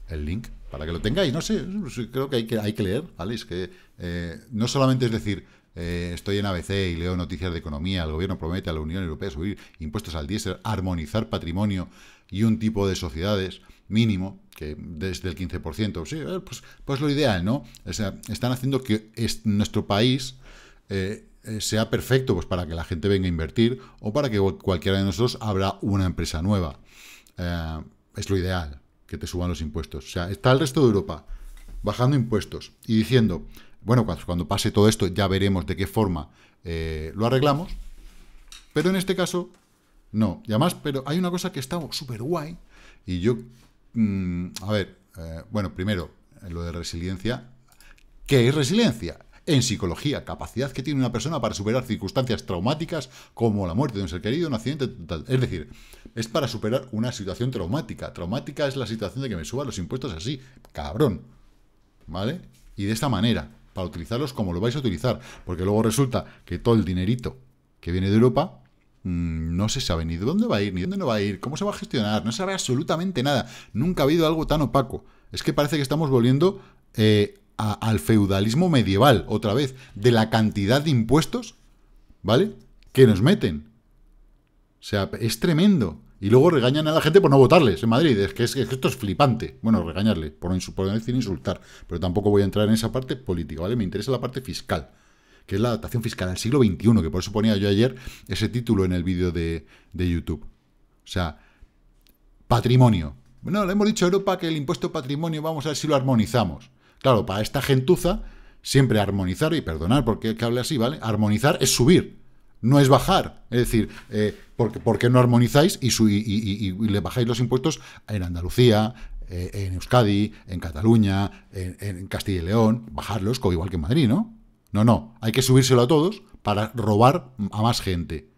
el link para que lo tengáis. No sé, creo que hay que, hay que leer, ¿vale? Es que eh, no solamente es decir, eh, estoy en ABC y leo noticias de economía, el gobierno promete a la Unión Europea subir impuestos al diésel, armonizar patrimonio y un tipo de sociedades mínimo, que desde el 15%, sí, eh, pues, pues, lo ideal, ¿no? O sea, están haciendo que nuestro país eh, sea perfecto pues, para que la gente venga a invertir o para que cualquiera de nosotros abra una empresa nueva. es lo ideal, que te suban los impuestos. O sea, está el resto de Europa bajando impuestos y diciendo, bueno, cuando, pase todo esto ya veremos de qué forma eh, lo arreglamos. Pero en este caso, no. Y además, pero hay una cosa que está súper guay. Y yo, mm, a ver, eh, bueno, primero, lo de resiliencia. ¿Qué es resiliencia? En psicología, capacidad que tiene una persona para superar circunstancias traumáticas como la muerte de un ser querido, un accidente, total. es decir, es para superar una situación traumática. Traumática es la situación de que me suban los impuestos así, cabrón, ¿vale? Y de esta manera para utilizarlos como lo vais a utilizar, porque luego resulta que todo el dinerito que viene de Europa mm, no se sabe ni de dónde va a ir, ni dónde no va a ir, cómo se va a gestionar, no se sabe absolutamente nada. Nunca ha habido algo tan opaco. Es que parece que estamos volviendo eh, al feudalismo medieval, otra vez, de la cantidad de impuestos, ¿vale? Que nos meten. O sea, es tremendo. Y luego regañan a la gente por no votarles en Madrid. Es que, esto es flipante. Bueno, regañarle, por no, decir insultar. Pero tampoco voy a entrar en esa parte política, ¿vale? Me interesa la parte fiscal, que es la adaptación fiscal al siglo XXI, que por eso ponía yo ayer ese título en el vídeo de, YouTube. O sea, patrimonio. Bueno, le hemos dicho a Europa que el impuesto patrimonio vamos a ver si lo armonizamos. Claro, para esta gentuza, siempre armonizar, y perdonar porque que hable así, ¿vale? Armonizar es subir, no es bajar. Es decir, eh, porque, ¿por qué no armonizáis y, y, le bajáis los impuestos en Andalucía, eh, en Euskadi, en Cataluña, en, Castilla y León? Bajarlos como igual que en Madrid, ¿no? No, no, hay que subírselo a todos para robar a más gente.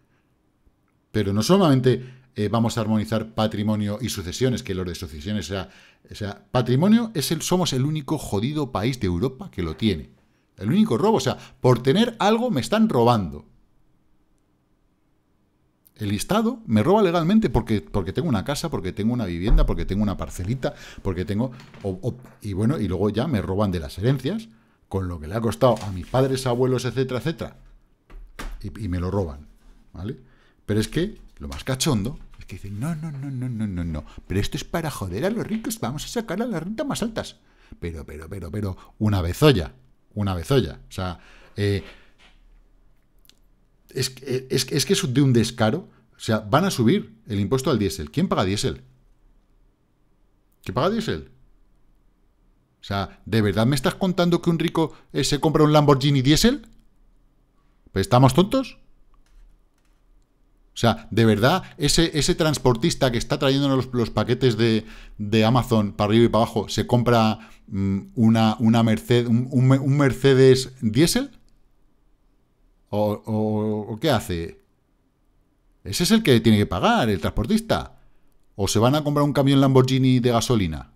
Pero no solamente eh, vamos a armonizar patrimonio y sucesiones, que lo de sucesiones sea, sea patrimonio, es el, somos el único jodido país de Europa que lo tiene. El único robo, o sea, por tener algo me están robando. El Estado me roba legalmente porque, porque tengo una casa, porque tengo una vivienda, porque tengo una parcelita, porque tengo... y bueno, y luego ya me roban de las herencias, con lo que le ha costado a mis padres, abuelos, etcétera, etcétera. Y, me lo roban, ¿vale? Pero es que lo más cachondo es que dicen, no, no, no, no, no, no, no. Pero esto es para joder a los ricos, vamos a sacar a las rentas más altas. Pero, pero, pero, pero, una vez olla. una vez olla. O sea, eh, es, que es de un descaro. O sea, van a subir el impuesto al diésel. ¿Quién paga diésel? ¿Quién paga diésel? O sea, ¿de verdad me estás contando que un rico eh, se compra un Lamborghini diésel? ¿Pues ¿Estamos tontos? O sea, ¿de verdad ese, ese transportista que está trayendo los, paquetes de, Amazon para arriba y para abajo se compra mm, una, Mercedes, un Mercedes diésel? ¿O, qué hace? Ese es el que tiene que pagar, el transportista. ¿O se van a comprar un camión Lamborghini de gasolina?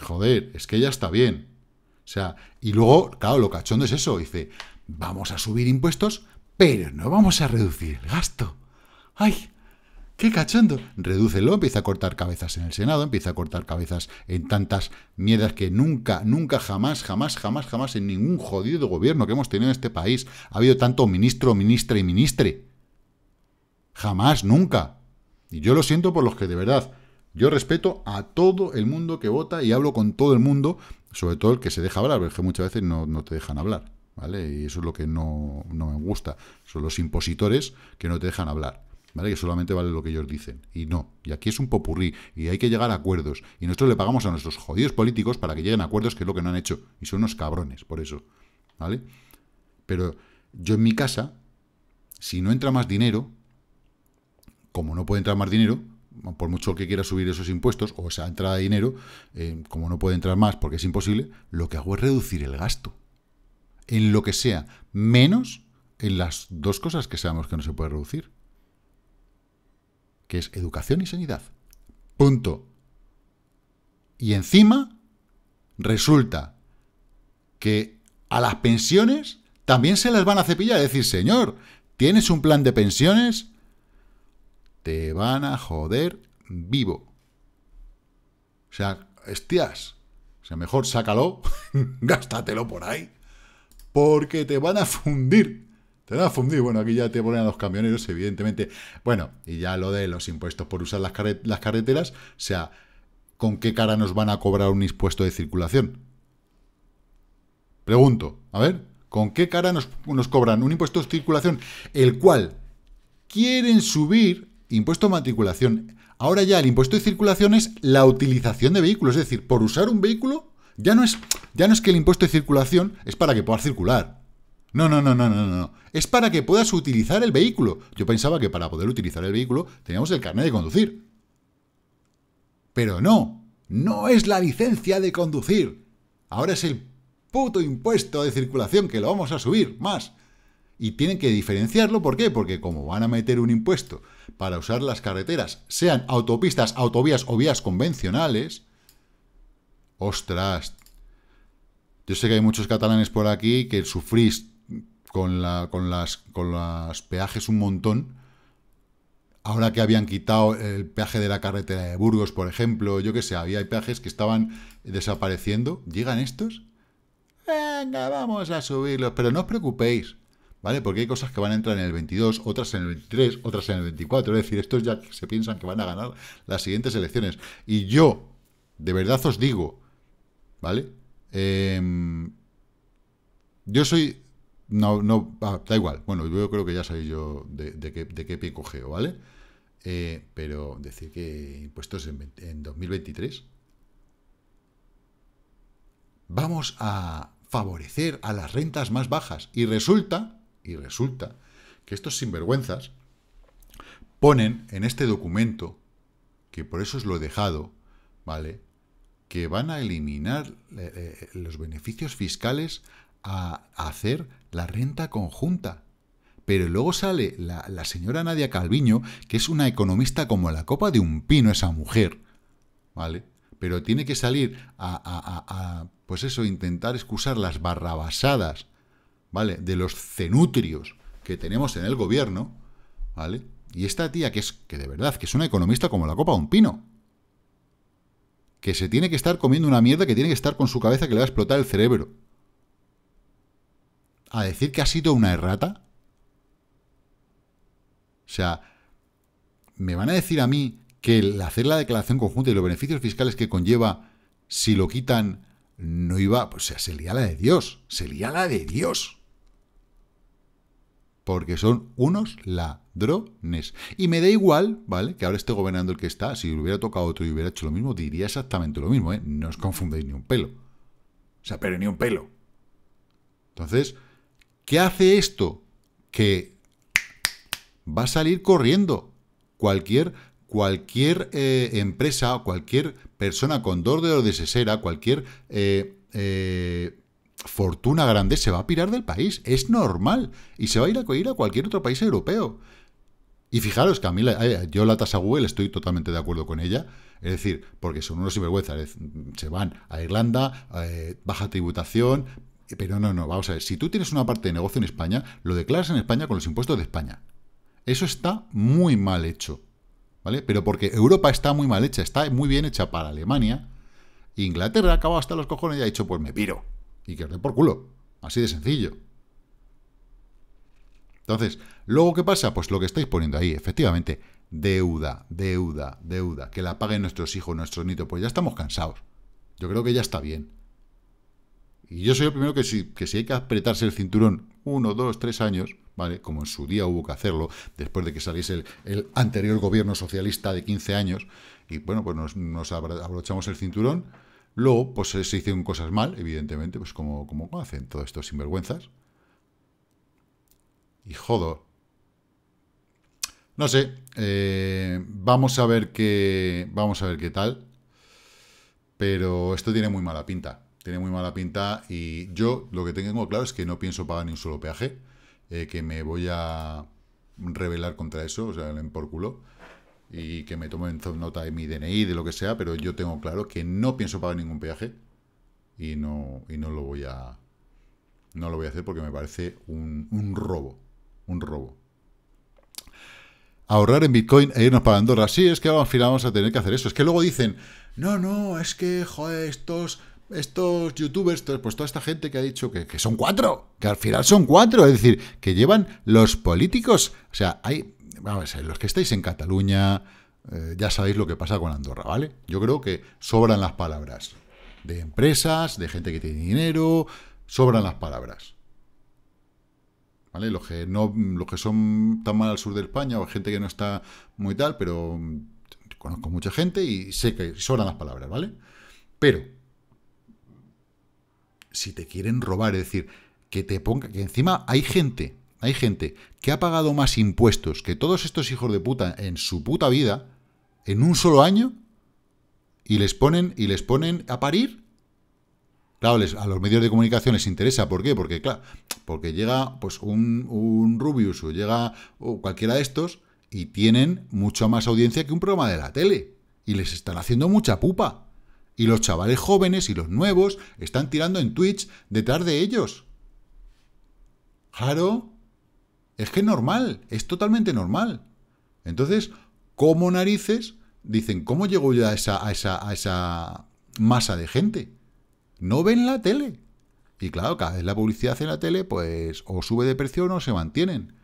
Joder, es que ya está bien. O sea, y luego, claro, lo cachondo es eso. Dice, vamos a subir impuestos, pero no vamos a reducir el gasto. ¡Ay! ¡Qué cachando? Redúcelo, empieza a cortar cabezas en el Senado, empieza a cortar cabezas en tantas mierdas que nunca, nunca, jamás, jamás, jamás, jamás en ningún jodido gobierno que hemos tenido en este país ha habido tanto ministro, ministra y ministre. Jamás, nunca. Y yo lo siento por los que de verdad, yo respeto a todo el mundo que vota y hablo con todo el mundo, sobre todo el que se deja hablar, porque muchas veces no, te dejan hablar, ¿vale? Y eso es lo que no me gusta, son los impositores que no te dejan hablar. ¿vale? Que solamente vale lo que ellos dicen. Y no, y aquí es un popurrí, y hay que llegar a acuerdos. Y nosotros le pagamos a nuestros jodidos políticos para que lleguen a acuerdos, que es lo que no han hecho. Y son unos cabrones, por eso, ¿vale? Pero yo en mi casa, si no entra más dinero, como no puede entrar más dinero, por mucho que quiera subir esos impuestos o sea, entrada de dinero, eh, como no puede entrar más porque es imposible, lo que hago es reducir el gasto. En lo que sea, menos en las dos cosas que sabemos que no se puede reducir que es educación y sanidad. Punto. Y encima, resulta que a las pensiones también se las van a cepillar. decir, señor, ¿tienes un plan de pensiones? Te van a joder vivo. O sea, hostias. O sea, mejor sácalo, gástatelo por ahí, porque te van a fundir. Te da a fundir. Bueno, aquí ya te ponen a los camioneros, evidentemente. Bueno, y ya lo de los impuestos por usar las, carreteras. O sea, ¿con qué cara nos van a cobrar un impuesto de circulación? Pregunto, a ver, ¿con qué cara nos, nos cobran un impuesto de circulación el cual quieren subir impuesto de matriculación? Ahora ya el impuesto de circulación es la utilización de vehículos, es decir, por usar un vehículo ya no es, ya no es que el impuesto de circulación es para que puedas circular. No, no, no, no, no, no. Es para que puedas utilizar el vehículo. Yo pensaba que para poder utilizar el vehículo teníamos el carnet de conducir. Pero no, no es la licencia de conducir. Ahora es el puto impuesto de circulación que lo vamos a subir más. Y tienen que diferenciarlo, ¿por qué? Porque como van a meter un impuesto para usar las carreteras, sean autopistas, autovías o vías convencionales, ostras, yo sé que hay muchos catalanes por aquí que sufrís con, las, peajes un montón. Ahora que habían quitado el peaje de la carretera de Burgos, por ejemplo, yo qué sé, había peajes que estaban desapareciendo. ¿Llegan estos? Venga, vamos a subirlos, pero no os preocupéis, ¿vale? Porque hay cosas que van a entrar en el 22, otras en el 23, otras en el 24. Es decir, estos ya se piensan que van a ganar las siguientes elecciones. Y yo, de verdad os digo, ¿vale? Em, yo soy no, no, ah, da igual. Bueno, yo creo que ya sabéis yo de, qué, de qué pie ¿vale? Eh, pero decir que impuestos en, 2023. Vamos a favorecer a las rentas más bajas. Y resulta, y resulta, que estos sinvergüenzas ponen en este documento, que por eso os lo he dejado, ¿vale? Que van a eliminar eh, eh, los beneficios fiscales a hacer la renta conjunta. Pero luego sale la, señora Nadia Calviño, que es una economista como la copa de un pino esa mujer, ¿vale? Pero tiene que salir a, pues eso, intentar excusar las barrabasadas, ¿vale? De los cenutrios que tenemos en el gobierno, ¿vale? Y esta tía, que es, que de verdad, que es una economista como la copa de un pino, que se tiene que estar comiendo una mierda que tiene que estar con su cabeza que le va a explotar el cerebro a decir que ha sido una errata? O sea, ¿me van a decir a mí que el hacer la declaración conjunta y los beneficios fiscales que conlleva, si lo quitan, no iba... O sea, sería la de Dios, sería la de Dios. Porque son unos ladrones. Y me da igual, ¿vale? Que ahora esté gobernando el que está. Si hubiera tocado otro y hubiera hecho lo mismo, diría exactamente lo mismo, ¿eh? No os confundáis ni un pelo. O sea, pero ni un pelo. Entonces, ¿Qué hace esto? Que va a salir corriendo. Cualquier, cualquier eh, empresa, cualquier persona con dos dedos de sesera, cualquier eh, eh, fortuna grande se va a pirar del país. Es normal. Y se va a ir a, a cualquier otro país europeo. Y fijaros que a mí, yo la tasa Google estoy totalmente de acuerdo con ella, es decir, porque son unos sinvergüenzas, se van a Irlanda, baja tributación, pero no, no, vamos a ver, si tú tienes una parte de negocio en España, lo declaras en España con los impuestos de España. Eso está muy mal hecho, ¿vale? Pero porque Europa está muy mal hecha, está muy bien hecha para Alemania, Inglaterra ha acabado hasta los cojones y ha dicho, pues me piro, y que os dé por culo, así de sencillo. Entonces, ¿luego qué pasa? Pues lo que estáis poniendo ahí, efectivamente, deuda, deuda, deuda, que la paguen nuestros hijos, nuestros nietos, pues ya estamos cansados. Yo creo que ya está bien. Y yo soy el primero que si, que hay que apretarse el cinturón uno, dos, tres años, ¿vale? Como en su día hubo que hacerlo, después de que saliese el, anterior gobierno socialista de 15 años, y bueno, pues nos, abrochamos el cinturón. Luego, pues eh, se hicieron cosas mal, evidentemente, pues como, como hacen todos estos sinvergüenzas. Y jodo. No sé. Eh, vamos a ver qué. Vamos a ver qué tal. Pero esto tiene muy mala pinta tiene muy mala pinta y yo lo que tengo claro es que no pienso pagar ni un solo peaje, eh, que me voy a rebelar contra eso, o sea, en por culo, y que me tomen nota de mi DNI, de lo que sea, pero yo tengo claro que no pienso pagar ningún peaje y no, y no lo voy a... No lo voy a hacer porque me parece un, un robo, un robo ahorrar en Bitcoin e irnos para Andorra. Sí, es que al final vamos a tener que hacer eso. Es que luego dicen, no, no, es que, joder, estos estos youtubers, pues toda esta gente que ha dicho que, son cuatro, que al final son cuatro, es decir, que llevan los políticos. O sea, hay, vamos a ver, los que estáis en Cataluña, eh, ya sabéis lo que pasa con Andorra, ¿vale? Yo creo que sobran las palabras de empresas, de gente que tiene dinero, sobran las palabras. ¿Vale? Los que, no, los que son tan mal al sur de España o gente que no está muy tal, pero mm, conozco mucha gente y sé que sobran las palabras, ¿vale? Pero si te quieren robar, es decir, que te ponga, que encima hay gente, hay gente que ha pagado más impuestos que todos estos hijos de puta en su puta vida, en un solo año, y les ponen, y les ponen a parir. Claro, a los medios de comunicación les interesa. ¿Por qué? Porque, claro, porque llega pues un, Rubius o llega cualquiera de estos y tienen mucha más audiencia que un programa de la tele. Y les están haciendo mucha pupa. Y los chavales jóvenes y los nuevos están tirando en Twitch detrás de ellos. Claro, es que es normal, es totalmente normal. Entonces, ¿cómo narices? Dicen, ¿cómo llegó yo a esa, esa, esa masa de gente? No ven la tele. Y claro, cada vez la publicidad en la tele, pues, o sube de precio o se mantienen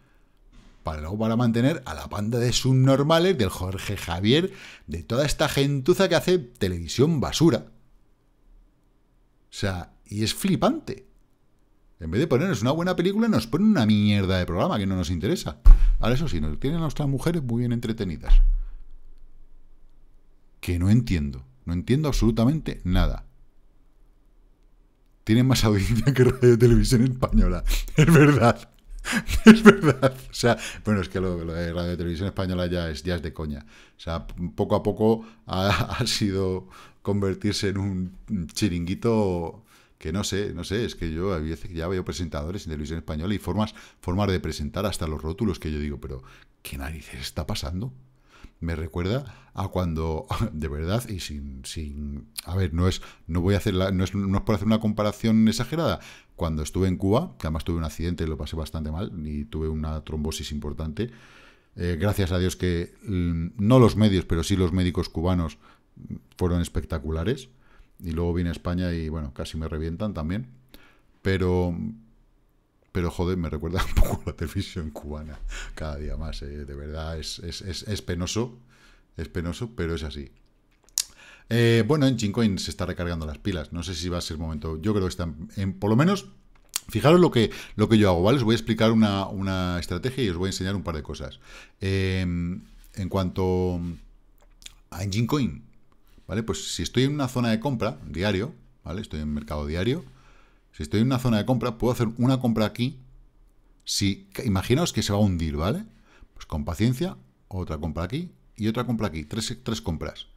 para luego para mantener a la banda de subnormales del Jorge Javier, de toda esta gentuza que hace televisión basura. O sea, y es flipante. En vez de ponernos una buena película, nos ponen una mierda de programa que no nos interesa. Ahora eso sí, nos tienen a nuestras mujeres muy bien entretenidas. Que no entiendo. No entiendo absolutamente nada. Tienen más audiencia que Radio Televisión Española. Es verdad. es verdad. O sea, bueno, es que lo, de Radio Televisión Española ya es, días de coña. O sea, poco a poco ha, sido convertirse en un chiringuito que no sé, no sé, es que yo a veces ya veo presentadores en televisión española y formas, formas de presentar hasta los rótulos que yo digo, pero ¿qué narices está pasando? me recuerda a cuando, de verdad, y sin, sin a ver, no es, no voy a hacer no es, no es por hacer una comparación exagerada, cuando estuve en Cuba, que además tuve un accidente, y lo pasé bastante mal, y tuve una trombosis importante, eh, gracias a Dios que mm, no los medios, pero sí los médicos cubanos fueron espectaculares, y luego vine a España y bueno, casi me revientan también, pero pero joder, me recuerda un poco la televisión cubana cada día más. Eh, de verdad, es, penoso. Es penoso, pero es así. Eh, bueno, en Chincoin se está recargando las pilas. No sé si va a ser momento. Yo creo que están, en, por lo menos, fijaros lo que, lo que yo hago, ¿vale? Os voy a explicar una, estrategia y os voy a enseñar un par de cosas. Em, en cuanto a Engine ¿vale? Pues si estoy en una zona de compra diario, ¿vale? Estoy en mercado diario, si estoy en una zona de compra, puedo hacer una compra aquí. Si imaginaos que se va a hundir, ¿vale? Pues con paciencia, otra compra aquí y otra compra aquí, tres, compras.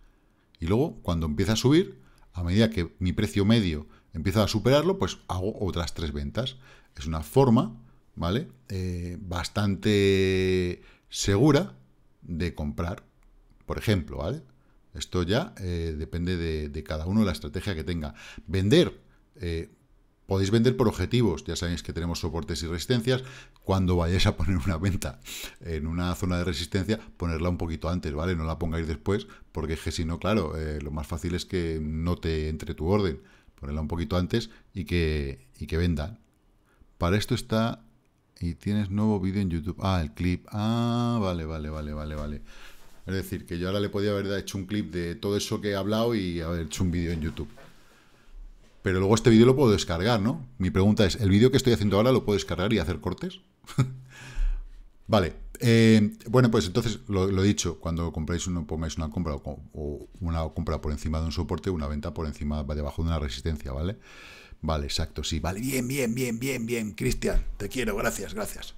Y luego, cuando empieza a subir, a medida que mi precio medio empieza a superarlo, pues hago otras tres ventas. Es una forma, ¿vale? Eh, bastante segura de comprar, por ejemplo, ¿vale? Esto ya eh, depende de, cada uno de la estrategia que tenga. Vender, eh, Podéis vender por objetivos, ya sabéis que tenemos soportes y resistencias. Cuando vayáis a poner una venta en una zona de resistencia, ponerla un poquito antes, ¿vale? No la pongáis después, porque es que si no, claro, eh, lo más fácil es que no te entre tu orden. Ponerla un poquito antes y que, y que vendan. Para esto está... Y tienes nuevo vídeo en YouTube. Ah, el clip. Ah, vale, vale, vale, vale, vale. Es decir, que yo ahora le podía haber hecho un clip de todo eso que he hablado y haber hecho un vídeo en YouTube. Pero luego este vídeo lo puedo descargar, ¿no? Mi pregunta es, ¿el vídeo que estoy haciendo ahora lo puedo descargar y hacer cortes? vale. Eh, bueno, pues entonces, lo, he dicho, cuando compráis uno, pongáis una compra o, una compra por encima de un soporte, una venta por encima, debajo de una resistencia, ¿vale? Vale, exacto, sí. Vale, bien, bien, bien, bien, bien. Cristian, te quiero, gracias, gracias.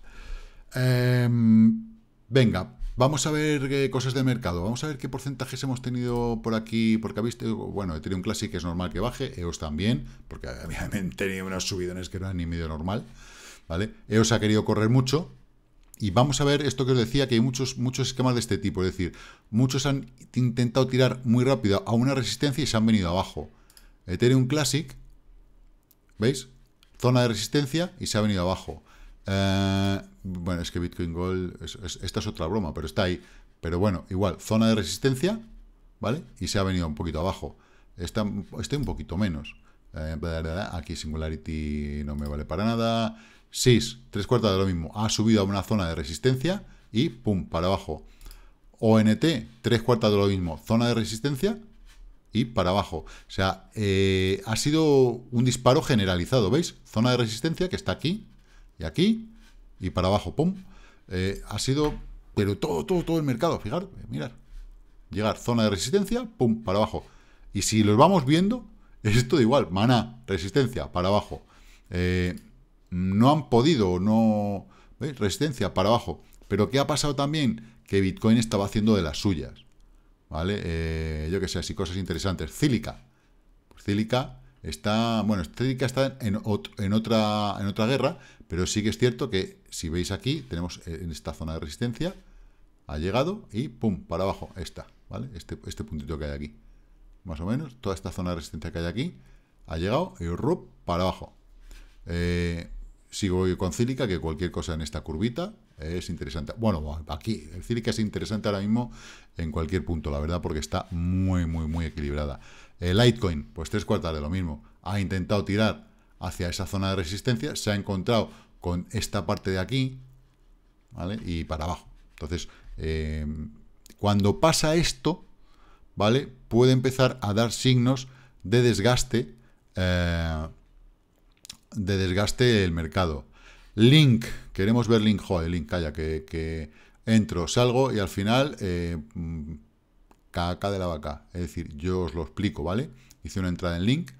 Em, venga, Vamos a ver eh, cosas de mercado. Vamos a ver qué porcentajes hemos tenido por aquí. Porque habéis tenido, bueno, Ethereum Classic es normal que baje. EOS también. Porque habían tenido unos subidones que no eran ni medio normal. ¿Vale? EOS ha querido correr mucho. Y vamos a ver esto que os decía, que hay muchos, muchos esquemas de este tipo. Es decir, muchos han intentado tirar muy rápido a una resistencia y se han venido abajo. Ethereum Classic, ¿veis? Zona de resistencia y se ha venido abajo. Eh, bueno, es que Bitcoin Gold, esta es otra broma, pero está ahí. Pero bueno, igual, zona de resistencia, ¿vale? Y se ha venido un poquito abajo. Está, estoy un poquito menos. Eh, aquí Singularity no me vale para nada. SIS, tres cuartas de lo mismo. Ha subido a una zona de resistencia y pum, para abajo. ONT, tres cuartas de lo mismo. Zona de resistencia y para abajo. O sea, eh, ha sido un disparo generalizado, ¿veis? Zona de resistencia que está aquí y aquí y para abajo, pum, eh, ha sido, pero todo, todo, todo el mercado, fijar, eh, mirar, llegar, zona de resistencia, pum, para abajo. Y si los vamos viendo, es todo igual, maná, resistencia, para abajo. Eh, no han podido, no... Resistencia, para abajo. Pero ¿qué ha pasado también? Que Bitcoin estaba haciendo de las suyas. ¿Vale? yo qué sé, así cosas interesantes. Cílica. Pues cílica Está, bueno, está en, otra, en otra guerra, pero sí que es cierto que, si veis aquí, tenemos eh, en esta zona de resistencia, ha llegado y pum, para abajo, está, ¿vale? Este, este puntito que hay aquí, más o menos, toda esta zona de resistencia que hay aquí, ha llegado y rup, para abajo. Eh, sigo con Cílica, que cualquier cosa en esta curvita es interesante. Bueno, aquí, el Cílica es interesante ahora mismo en cualquier punto, la verdad, porque está muy, muy, muy equilibrada. Litecoin, pues tres cuartas de lo mismo. Ha intentado tirar hacia esa zona de resistencia, se ha encontrado con esta parte de aquí, ¿vale? Y para abajo. Entonces, em, cuando pasa esto, ¿vale? Puede empezar a dar signos de desgaste, eh, de desgaste el mercado. Link, queremos ver Link, joder, Link, calla, que, entro, salgo y al final eh, mm, caca de la vaca. Es decir, yo os lo explico, ¿vale? Hice una entrada en link,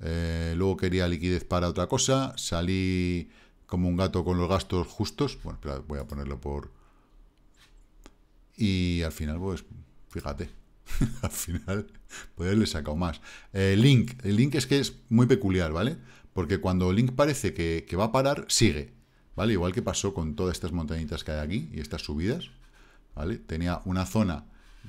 eh, luego quería liquidez para otra cosa, salí como un gato con los gastos justos, bueno, espera, voy a ponerlo por... Y al final, pues, fíjate, al final pues, le he sacado más. Eh, link, el link es que es muy peculiar, ¿vale? Porque cuando Link parece que va a parar, sigue, ¿vale? Igual que pasó con todas estas montañitas que hay aquí y estas subidas, ¿vale? Tenía una zona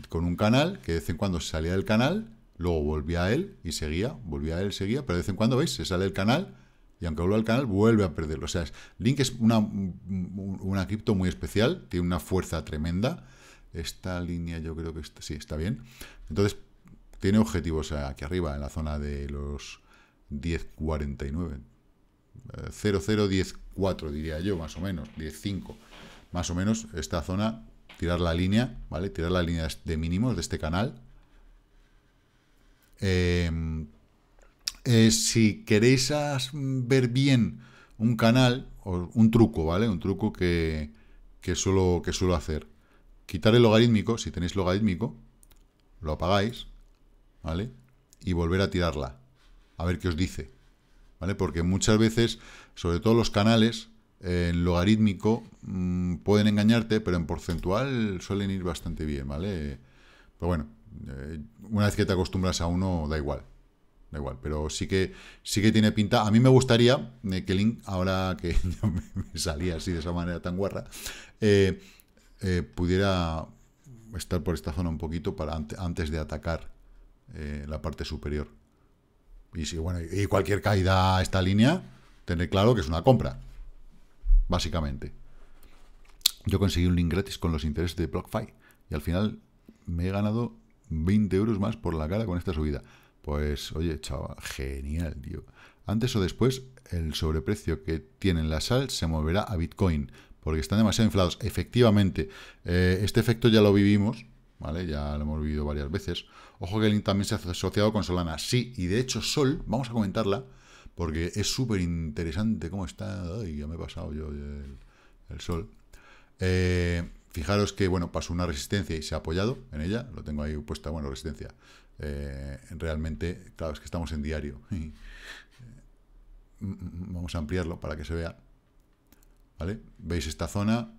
con un canal que de vez en cuando salía del canal, luego volvía a él y seguía, volvía a él, seguía, pero de vez en cuando, ¿veis? Se sale del canal y aunque vuelva al canal, vuelve a perderlo. O sea, Link es una, cripto muy especial, tiene una fuerza tremenda. Esta línea yo creo que sí, está bien. Entonces, tiene objetivos aquí arriba, en la zona de los 10.49. 0,014 eh, diría yo, más o menos, 10.5. Más o menos esta zona tirar la línea, ¿vale? Tirar la línea de mínimos de este canal. Eh, eh, si queréis ver bien un canal, o un truco, ¿vale? Un truco que, que, suelo, que suelo hacer. Quitar el logarítmico, si tenéis logarítmico, lo apagáis, ¿vale? Y volver a tirarla, a ver qué os dice, ¿vale? Porque muchas veces, sobre todo los canales, en logarítmico mm, pueden engañarte, pero en porcentual suelen ir bastante bien, ¿vale? Pero bueno, eh, una vez que te acostumbras a uno, da igual. Da igual, pero sí que, sí que tiene pinta. A mí me gustaría eh, que Link, ahora que me salía así de esa manera tan guarra, eh, pudiera estar por esta zona un poquito para antes de atacar la parte superior. Y si, bueno, y cualquier caída a esta línea, tener claro que es una compra básicamente. Yo conseguí un link gratis con los intereses de BlockFi y al final me he ganado 20 euros más por la cara con esta subida. Pues, oye, chaval, genial, tío. Antes o después, el sobreprecio que tiene la sal se moverá a Bitcoin, porque están demasiado inflados. Efectivamente, eh, este efecto ya lo vivimos, ¿vale? Ya lo hemos vivido varias veces. Ojo que el link también se ha asociado con Solana. Sí, y de hecho Sol, vamos a comentarla, porque es súper interesante cómo está. Ay, ya me he pasado yo el, sol. Eh, fijaros que, bueno, pasó una resistencia y se ha apoyado en ella. Lo tengo ahí puesta, bueno, resistencia. Eh, realmente, claro, es que estamos en diario. Eh, vamos a ampliarlo para que se vea. ¿Vale? ¿Veis esta zona?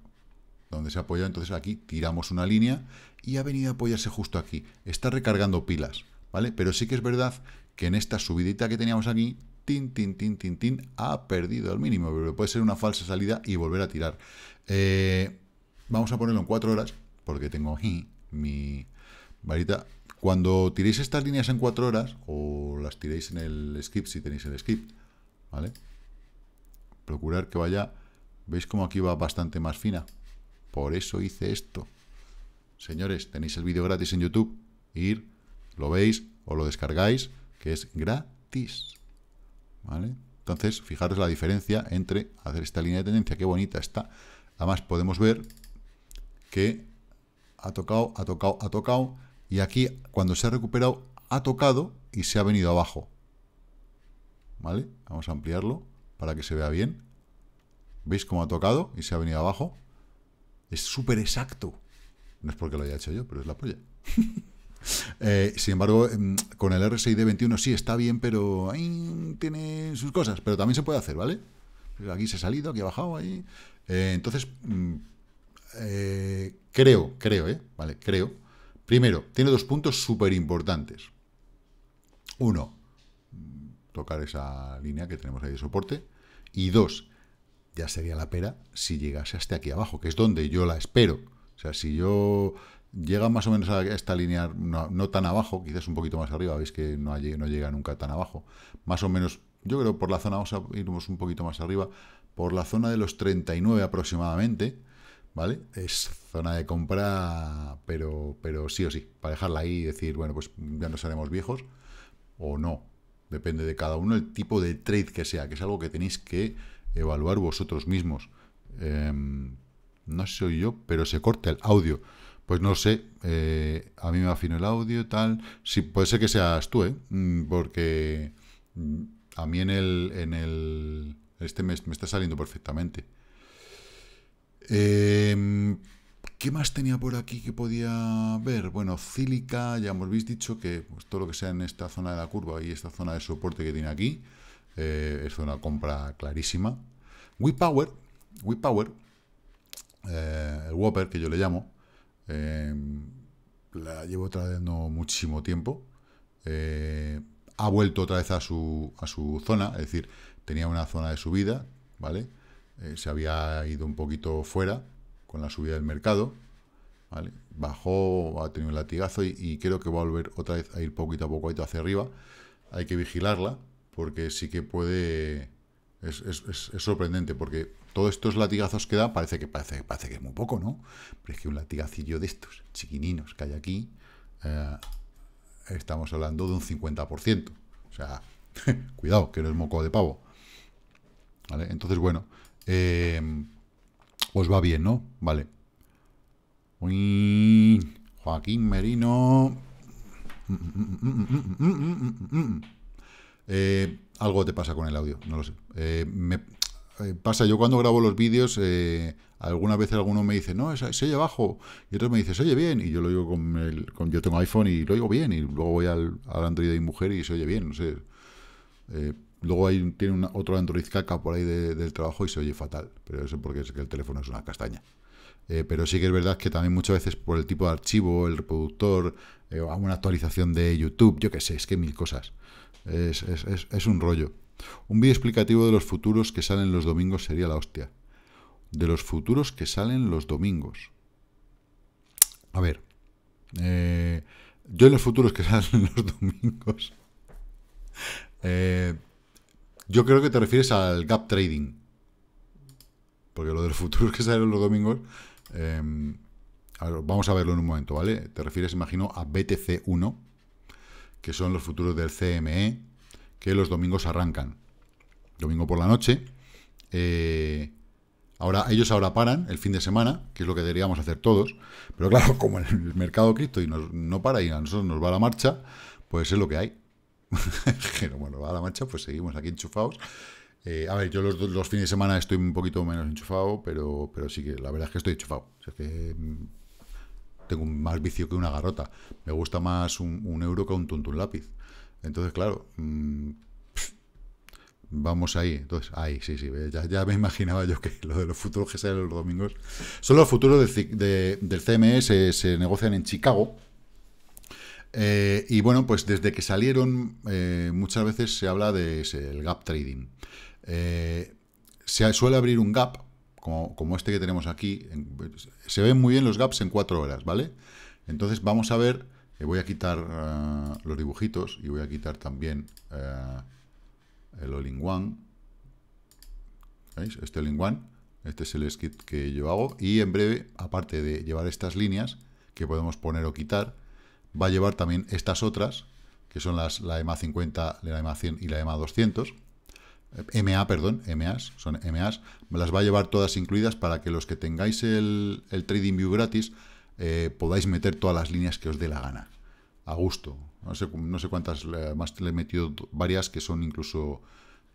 donde se ha apoyado, entonces aquí tiramos una línea y ha venido a apoyarse justo aquí. Está recargando pilas, ¿vale? Pero sí que es verdad que en esta subidita que teníamos aquí, tin, tin, tin, tin, tin, ha perdido el mínimo, pero puede ser una falsa salida y volver a tirar. Eh, vamos a ponerlo en 4 horas, porque tengo mi varita. Cuando tiréis estas líneas en 4 horas, o las tiréis en el script, si tenéis el script, ¿vale? Procurar que vaya, ¿veis como aquí va bastante más fina? Por eso hice esto. Señores, tenéis el vídeo gratis en YouTube, ir, lo veis o lo descargáis, que es gratis. ¿vale? Entonces, fijaros la diferencia entre hacer esta línea de tendencia, qué bonita está. Además, podemos ver que ha tocado, ha tocado, ha tocado, y aquí, cuando se ha recuperado, ha tocado y se ha venido abajo. ¿Vale? Vamos a ampliarlo para que se vea bien. ¿Veis cómo ha tocado y se ha venido abajo? Es súper exacto. No es porque lo haya hecho yo, pero es la polla. Eh, sin embargo, em, con el RSID 21 sí está bien, pero ahí tiene sus cosas, pero también se puede hacer, ¿vale? Aquí se ha salido, aquí ha bajado, ahí. Eh, entonces, mm, eh, creo, creo, ¿eh? Vale, creo. Primero, tiene dos puntos súper importantes. Uno, mm, tocar esa línea que tenemos ahí de soporte. Y dos, ya sería la pera si llegase hasta aquí abajo, que es donde yo la espero. O sea, si yo llega más o menos a esta línea, no, tan abajo, quizás un poquito más arriba, veis que no, no llega nunca tan abajo, más o menos, yo creo por la zona, vamos a irnos un poquito más arriba, por la zona de los 39 aproximadamente, ¿vale? Es zona de compra, pero, pero sí o sí, para dejarla ahí y decir, bueno, pues ya nos haremos viejos o no, depende de cada uno el tipo de trade que sea, que es algo que tenéis que evaluar vosotros mismos. Em, no soy yo, pero se corta el audio pues no sé, eh, a mí me afino el audio, y tal. Sí, puede ser que seas tú, mm, ¿eh? Porque mm, a mí en el... este me, está saliendo perfectamente. Em, ¿Qué más tenía por aquí que podía ver? Bueno, cílica, ya me habéis dicho que pues, todo lo que sea en esta zona de la curva y esta zona de soporte que tiene aquí eh, es una compra clarísima. WePower, WePower, eh, el Whopper que yo le llamo, Em, la llevo otra muchísimo tiempo. Eh, ha vuelto otra vez a su, a su zona, es decir, tenía una zona de subida, ¿vale? Eh, se había ido un poquito fuera con la subida del mercado, ¿vale? Bajó, ha tenido un latigazo y, creo que va a volver otra vez a ir poquito a poco hacia arriba. Hay que vigilarla porque sí que puede... Es, es sorprendente porque todos estos latigazos que da, parece que, parece, parece que es muy poco, ¿no? Pero es que un latigacillo de estos chiquininos que hay aquí, eh, estamos hablando de un 50%. O sea, cuidado, que no es moco de pavo. ¿Vale? Entonces, bueno, os eh, pues va bien, ¿no? Vale. Joaquín Merino. Eh, algo te pasa con el audio, no lo sé. me, eh, pasa, yo cuando grabo los vídeos, algunas eh, alguna vez alguno me dice, no, se oye abajo, y otros me dicen se oye bien, y yo lo digo con, el, con yo tengo iPhone y lo oigo bien, y luego voy al, Android de mi mujer y se oye bien, no sé. Eh, luego hay, tiene otro Android caca por ahí del trabajo y se oye fatal, pero eso porque es que el teléfono es una castaña. pero sí que es verdad que también muchas veces por el tipo de archivo, el reproductor, o una actualización de YouTube, yo qué sé, es que mil cosas. Es, es, es, es un rollo. Un vídeo explicativo de los futuros que salen los domingos sería la hostia. De los futuros que salen los domingos. A ver. Eh, yo en los futuros que salen los domingos. Eh, yo creo que te refieres al gap trading. Porque lo de los futuros que salen los domingos. Eh, vamos a verlo en un momento, ¿vale? Te refieres, imagino, a BTC1, que son los futuros del CME, que los domingos arrancan. Domingo por la noche. Eh, ahora, ellos ahora paran el fin de semana, que es lo que deberíamos hacer todos. Pero claro, como en el mercado cripto y nos, no para y a nosotros nos va la marcha, pues es lo que hay. Pero bueno, va la marcha, pues seguimos aquí enchufados. Eh, a ver, yo los, los, fines de semana estoy un poquito menos enchufado, pero, pero sí que la verdad es que estoy enchufado. que mm, tengo más vicio que una garrota. Me gusta más un, euro que un un lápiz. Entonces, claro, mm, vamos ahí. Entonces, ahí, sí, sí, ya, me imaginaba yo que lo de los futuros que salen los domingos. Son los futuros del, CMS CME, se, negocian en Chicago. Eh, y bueno, pues desde que salieron, eh, muchas veces se habla de gap trading. Eh, se suele abrir un gap, como, este que tenemos aquí. se ven muy bien los gaps en cuatro horas, ¿vale? Entonces vamos a ver eh, voy a quitar ah, los dibujitos y voy a quitar también eh, el all one. ¿Veis? Este all one. Este es el script que yo hago. Y en breve, aparte de llevar estas líneas, que podemos poner o quitar, va a llevar también estas otras, que son las, la EMA 50, la EMA 100 y la EMA 200. MA, perdón, MAs, son MAs, las va a llevar todas incluidas para que los que tengáis el Trading View gratis eh, podáis meter todas las líneas que os dé la gana. A gusto. No sé, cuántas más le he metido varias que son incluso.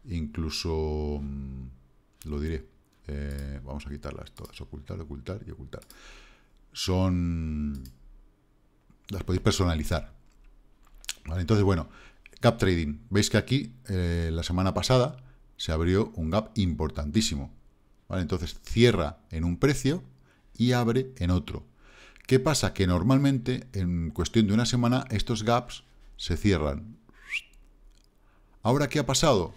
Incluso. Mm, lo diré. Eh, vamos a quitarlas todas. Ocultar, ocultar y ocultar. Son. Las podéis personalizar. entonces, bueno. Cap Trading. Veis que aquí, eh, la semana pasada, se abrió un gap importantísimo. Entonces cierra en un precio y abre en otro. ¿Qué pasa? Que normalmente, en cuestión de una semana, estos gaps se cierran. ¿Ahora qué ha pasado?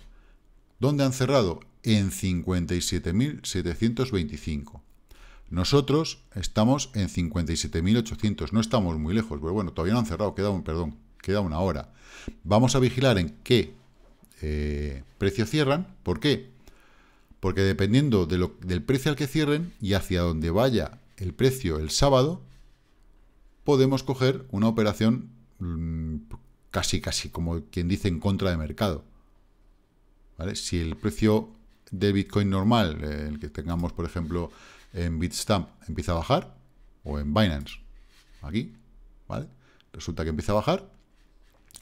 ¿Dónde han cerrado? En 57.725. Nosotros estamos en 57.800. No estamos muy lejos, pero bueno, todavía no han cerrado. Queda un, perdón, queda una hora. Vamos a vigilar en qué eh, precio cierran. ¿Por qué? Porque dependiendo del precio al que cierren y hacia dónde vaya el precio el sábado, podemos coger una operación mm, casi, casi, como quien dice, en contra de mercado. ¿Vale? Si el precio de Bitcoin normal, el que tengamos, por ejemplo, en Bitstamp, empieza a bajar, o en Binance, aquí, ¿vale? Resulta que empieza a bajar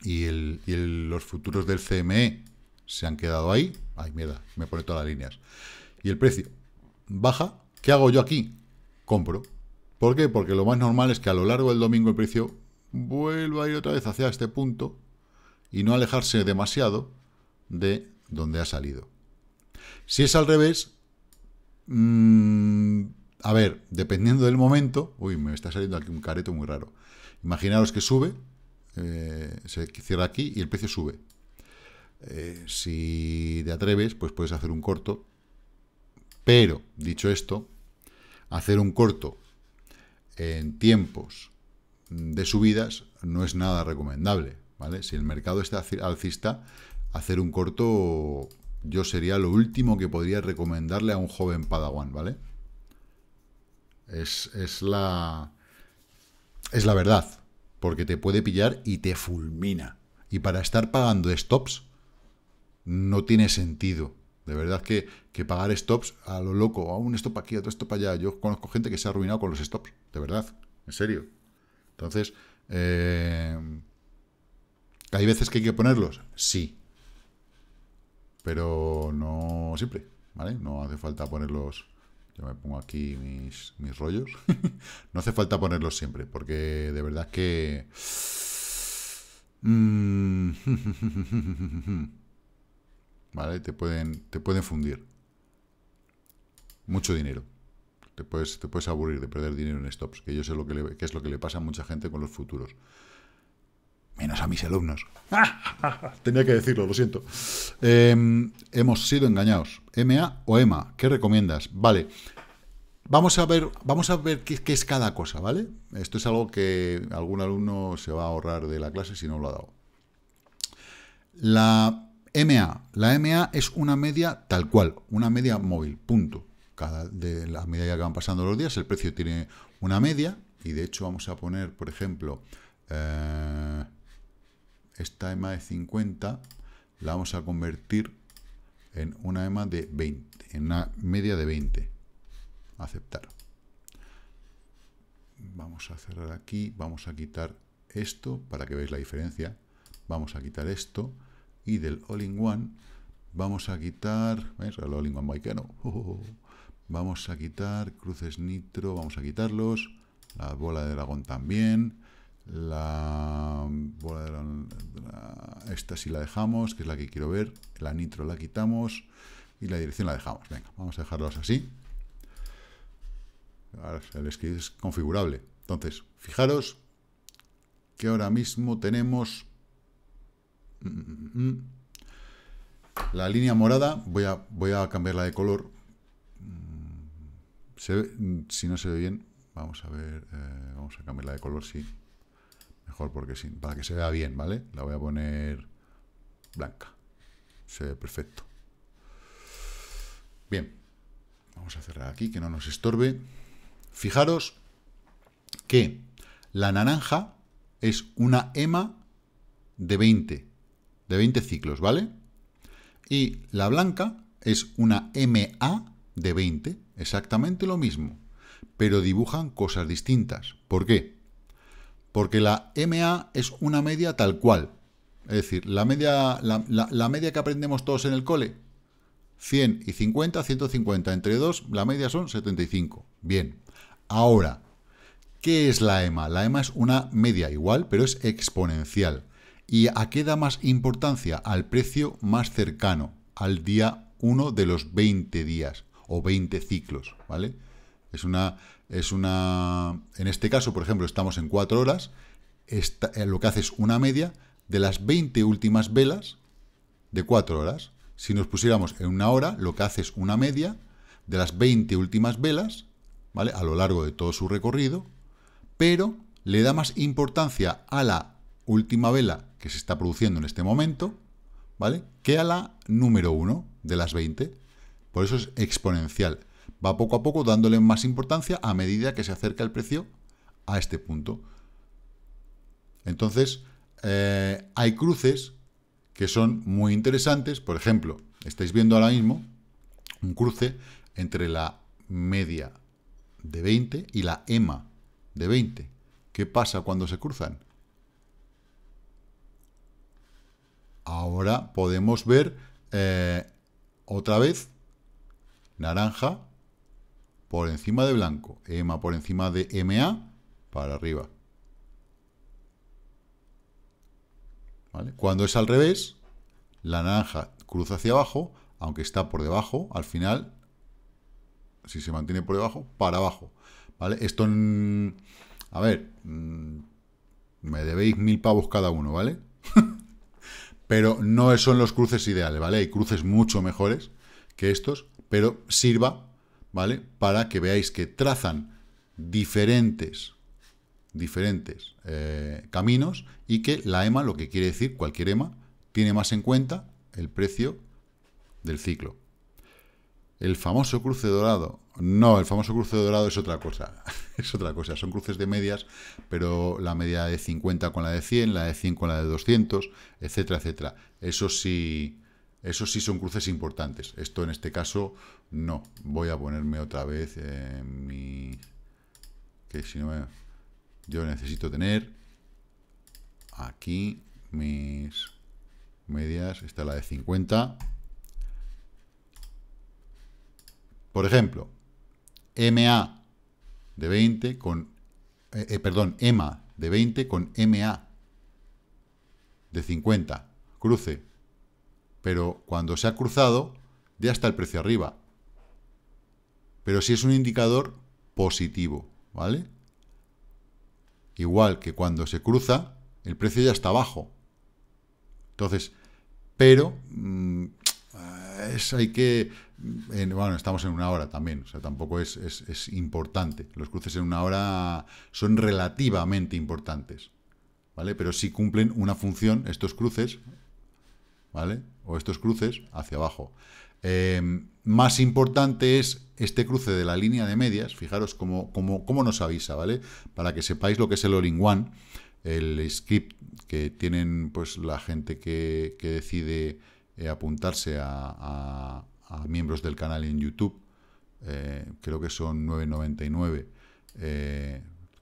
y, los futuros del CME se han quedado ahí. Ay, mierda, me pone todas las líneas. Y el precio baja. ¿Qué hago yo aquí? Compro. ¿Por qué? Porque lo más normal es que a lo largo del domingo el precio vuelva a ir otra vez hacia este punto y no alejarse demasiado de donde ha salido. Si es al revés, mm, a ver, dependiendo del momento, uy, me está saliendo aquí un careto muy raro. Imaginaros que sube, eh, se cierra aquí y el precio sube. Eh, si te atreves, pues puedes hacer un corto. Pero, dicho esto, hacer un corto en tiempos de subidas no es nada recomendable, ¿vale? Si el mercado está alcista, hacer un corto yo sería lo último que podría recomendarle a un joven padawan, ¿vale? Es, la... Es la verdad, porque te puede pillar y te fulmina. Y para estar pagando stops, no tiene sentido. De verdad que, que pagar stops a lo loco, a un stop aquí, a otro stop allá. Yo conozco gente que se ha arruinado con los stops de verdad, en serio. Entonces, eh, ¿hay veces que hay que ponerlos? Sí. Pero no siempre, ¿vale? No hace falta ponerlos... Yo me pongo aquí mis, rollos. no hace falta ponerlos siempre, porque de verdad que... Mm, ¿Vale? Te pueden, te pueden fundir. Mucho dinero. Te puedes, te puedes aburrir de perder dinero en stops, que yo sé lo que, que es lo que le pasa a mucha gente con los futuros. Menos a mis alumnos. Tenía que decirlo, lo siento. Em, hemos sido engañados. MA o EMA, ¿qué recomiendas? Vale. Vamos a ver, vamos a ver qué, qué, es cada cosa, ¿vale? Esto es algo que algún alumno se va a ahorrar de la clase si no lo ha dado. La MA. La MA es una media tal cual, una media móvil, punto cada, de la medida que van pasando los días, el precio tiene una media, y de hecho vamos a poner, por ejemplo, eh, esta EMA de 50, la vamos a convertir en una EMA de 20, en una media de 20. Aceptar. Vamos a cerrar aquí, vamos a quitar esto para que veáis la diferencia. Vamos a quitar esto y del all-in-one vamos a quitar... ¿Veis? El all-in-one no. Vamos a quitar cruces nitro, vamos a quitarlos. La bola de dragón también. La bola de dragón, esta sí la dejamos, que es la que quiero ver. La nitro la quitamos y la dirección la dejamos. Venga, vamos a dejarlos así. Ahora el que es configurable. Entonces, fijaros que ahora mismo tenemos mm, mm, mm, la línea morada. Voy a, voy a cambiarla de color si no se ve bien, vamos a ver, eh, vamos a cambiarla de color, sí. Mejor porque sí, para que se vea bien, ¿vale? La voy a poner blanca. Se ve perfecto. Bien, vamos a cerrar aquí, que no nos estorbe. Fijaros que la naranja es una EMA de 20, de 20 ciclos, ¿vale? Y la blanca es una MA de 20, exactamente lo mismo, pero dibujan cosas distintas. ¿Por qué? Porque la MA es una media tal cual. Es decir, la media, la, media que aprendemos todos en el cole, 100 y 50, 150 entre 2, la media son 75. Bien. Ahora, ¿qué es la EMA? La EMA es una media igual, pero es exponencial. ¿Y a qué da más importancia? Al precio más cercano, al día 1 de los 20 días o 20 ciclos, ¿vale? Es una, es una... En este caso, por ejemplo, estamos en 4 horas, esta, eh, lo que hace es una media de las 20 últimas velas de 4 horas. Si nos pusiéramos en una hora, lo que hace es una media de las 20 últimas velas, ¿vale? A lo largo de todo su recorrido, pero le da más importancia a la última vela que se está produciendo en este momento, ¿vale? Que a la número 1 de las 20. Por eso es exponencial. Va poco a poco dándole más importancia a medida que se acerca el precio a este punto. Entonces, eh, hay cruces que son muy interesantes. Por ejemplo, estáis viendo ahora mismo un cruce entre la media de 20 y la EMA de 20. ¿Qué pasa cuando se cruzan? Ahora podemos ver eh, otra vez naranja por encima de blanco, EMA por encima de MA para arriba. Cuando es al revés, la naranja cruza hacia abajo, aunque está por debajo, al final, si se mantiene por debajo, para abajo. ¿Vale? Esto, a ver, mm, me debéis mil pavos cada uno, ¿vale? Pero no son los cruces ideales, ¿vale? Hay cruces mucho mejores que estos, pero sirva, ¿vale? Para que veáis que trazan diferentes, diferentes eh, caminos y que la EMA, lo que quiere decir cualquier EMA, tiene más en cuenta el precio del ciclo. El famoso cruce dorado. No, el famoso cruce dorado es otra cosa. Es otra cosa. Son cruces de medias, pero la media de 50 con la de 100, la de 100 con la de 200, etcétera, etcétera. Eso sí esos sí son cruces importantes. Esto en este caso no. Voy a ponerme otra vez en mi... Que si no Yo necesito tener aquí mis medias. Esta es la de 50. Por ejemplo, MA de 20 con... Eh, eh, perdón, EMA de 20 con MA de 50. Cruce pero cuando se ha cruzado, ya está el precio arriba. Pero si sí es un indicador positivo, ¿vale? Igual que cuando se cruza, el precio ya está abajo. Entonces, pero mm, es, hay que... bueno, estamos en una hora también, o sea, tampoco es, es importante. Los cruces en una hora son relativamente importantes, ¿vale? Pero sí cumplen una función estos cruces, ¿vale? o estos cruces hacia abajo. Eh, más importante es este cruce de la línea de medias, fijaros cómo, nos avisa, ¿vale? Para que sepáis lo que es el all one el script que tienen pues la gente que, decide eh, apuntarse a, miembros del canal en YouTube, eh, creo que son 9.99,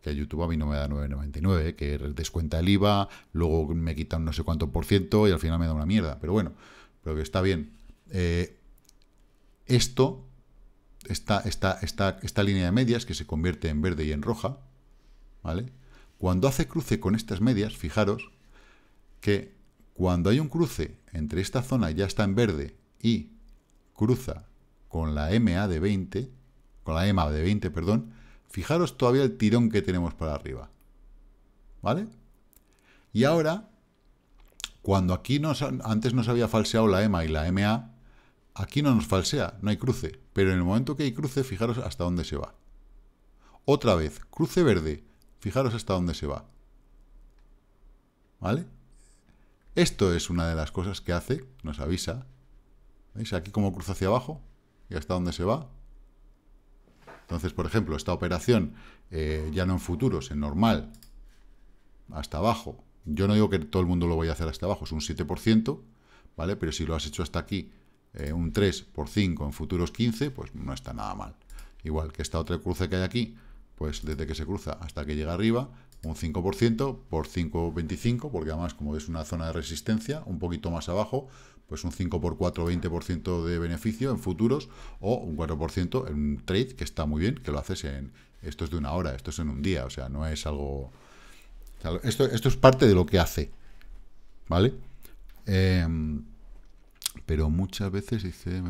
que YouTube a mí no me da 9,99, que descuenta el IVA, luego me quitan no sé cuánto por ciento y al final me da una mierda. Pero bueno, pero que está bien. Eh, esto, esta, esta, esta, esta línea de medias que se convierte en verde y en roja, ¿vale? Cuando hace cruce con estas medias, fijaros que cuando hay un cruce entre esta zona ya está en verde y cruza con la MA de 20, con la MA de 20, perdón, Fijaros todavía el tirón que tenemos para arriba. ¿Vale? Y ahora, cuando aquí antes nos había falseado la EMA y la e MA, aquí no nos falsea, no hay cruce. Pero en el momento que hay cruce, fijaros hasta dónde se va. Otra vez, cruce verde, fijaros hasta dónde se va. ¿Vale? Esto es una de las cosas que hace, nos avisa. ¿Veis? Aquí como cruza hacia abajo y hasta dónde se va. Entonces, por ejemplo, esta operación, eh, ya no en futuros, en normal, hasta abajo. Yo no digo que todo el mundo lo vaya a hacer hasta abajo, es un 7%, ¿vale? Pero si lo has hecho hasta aquí, eh, un 3 por 5 en futuros 15, pues no está nada mal. Igual que esta otra cruce que hay aquí, pues desde que se cruza hasta que llega arriba, un 5% por 5,25, porque además como es una zona de resistencia, un poquito más abajo, pues un 5 por 4, 20% de beneficio en futuros o un 4% en un trade que está muy bien, que lo haces en, esto es de una hora, esto es en un día, o sea, no es algo... Esto, esto es parte de lo que hace, ¿vale? Em, pero muchas veces dice...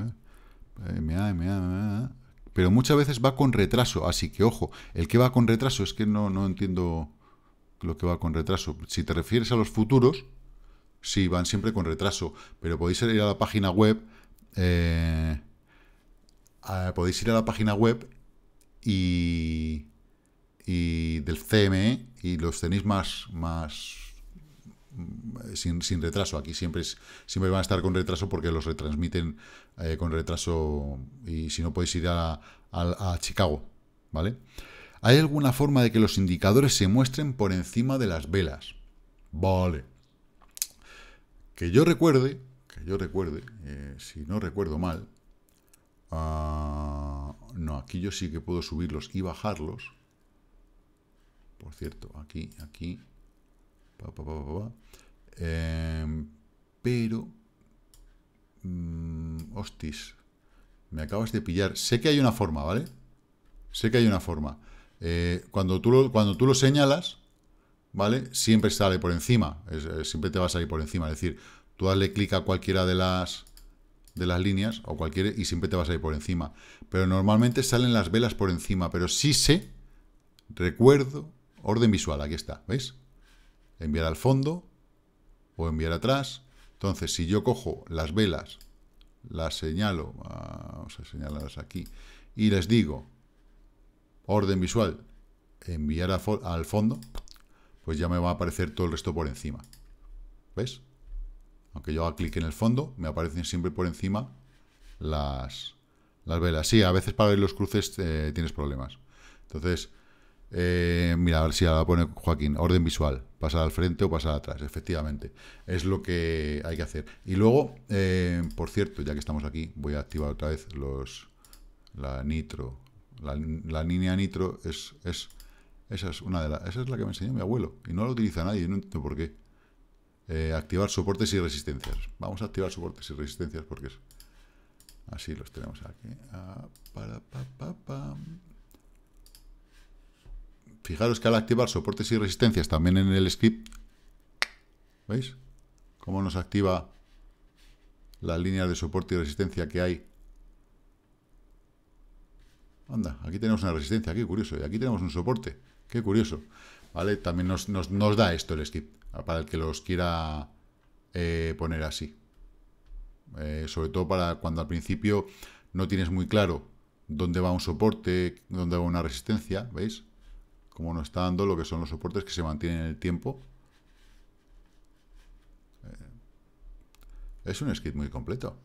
pero muchas veces va con retraso, así que ojo, el que va con retraso es que no, no entiendo lo que va con retraso. Si te refieres a los futuros, sí, van siempre con retraso, pero podéis ir a la página web, eh, podéis ir a la página web y, y del CME y los tenéis más, más mm, sin, retraso. Aquí siempre, es, siempre van a estar con retraso porque los retransmiten eh, con retraso y si no podéis ir a, Chicago, ¿vale? vale ¿Hay alguna forma de que los indicadores se muestren por encima de las velas? Vale. Que yo recuerde, que yo recuerde, eh, si no recuerdo mal, ah, no, aquí yo sí que puedo subirlos y bajarlos. Por cierto, aquí, aquí, em, pero, mm, hostis, me acabas de pillar. Sé que hay una forma, ¿vale? Sé que hay una forma. Eh, cuando, tú lo, cuando tú señalas, ¿vale? Siempre sale por encima, siempre te va a salir por encima. Es decir, tú dale clic a cualquiera de las, de las líneas o cualquiera y siempre te va a salir por encima. Pero normalmente salen las velas por encima, pero sí sé, recuerdo, orden visual, aquí está, ¿veis? Enviar al fondo o enviar atrás. Entonces, si yo cojo las velas, las señalo, ah, vamos a señalarlas aquí, y les digo, orden visual, enviar al fondo, pues ya me va a aparecer todo el resto por encima. ¿Ves? Aunque yo haga clic en el fondo, me aparecen siempre por encima las, velas. Sí, a veces para ver los cruces eh, tienes problemas. Entonces, eh, mira, a ver si ahora pone Joaquín, orden visual, pasar al frente o pasar atrás, efectivamente. Es lo que hay que hacer. Y luego, eh, por cierto, ya que estamos aquí, voy a activar otra vez los la nitro la, línea nitro es, es, esa es una de es la que me enseñó mi abuelo y no la utiliza nadie, no entiendo por qué. Eh, activar soportes y resistencias. Vamos a activar soportes y resistencias porque es así los tenemos aquí. Ah, Fijaros que al activar soportes y resistencias también en el script, ¿veis? Cómo nos activa las líneas de soporte y resistencia que hay Anda, aquí tenemos una resistencia, qué curioso. Y aquí tenemos un soporte, qué curioso. ¿Vale? También nos, da esto el skip, ah, para el que los quiera eh, poner así. Eh, sobre todo para cuando al principio no tienes muy claro dónde va un soporte, dónde va una resistencia, ¿veis? Como nos está dando lo que son los soportes que se mantienen en el tiempo. Eh, es un skip muy completo.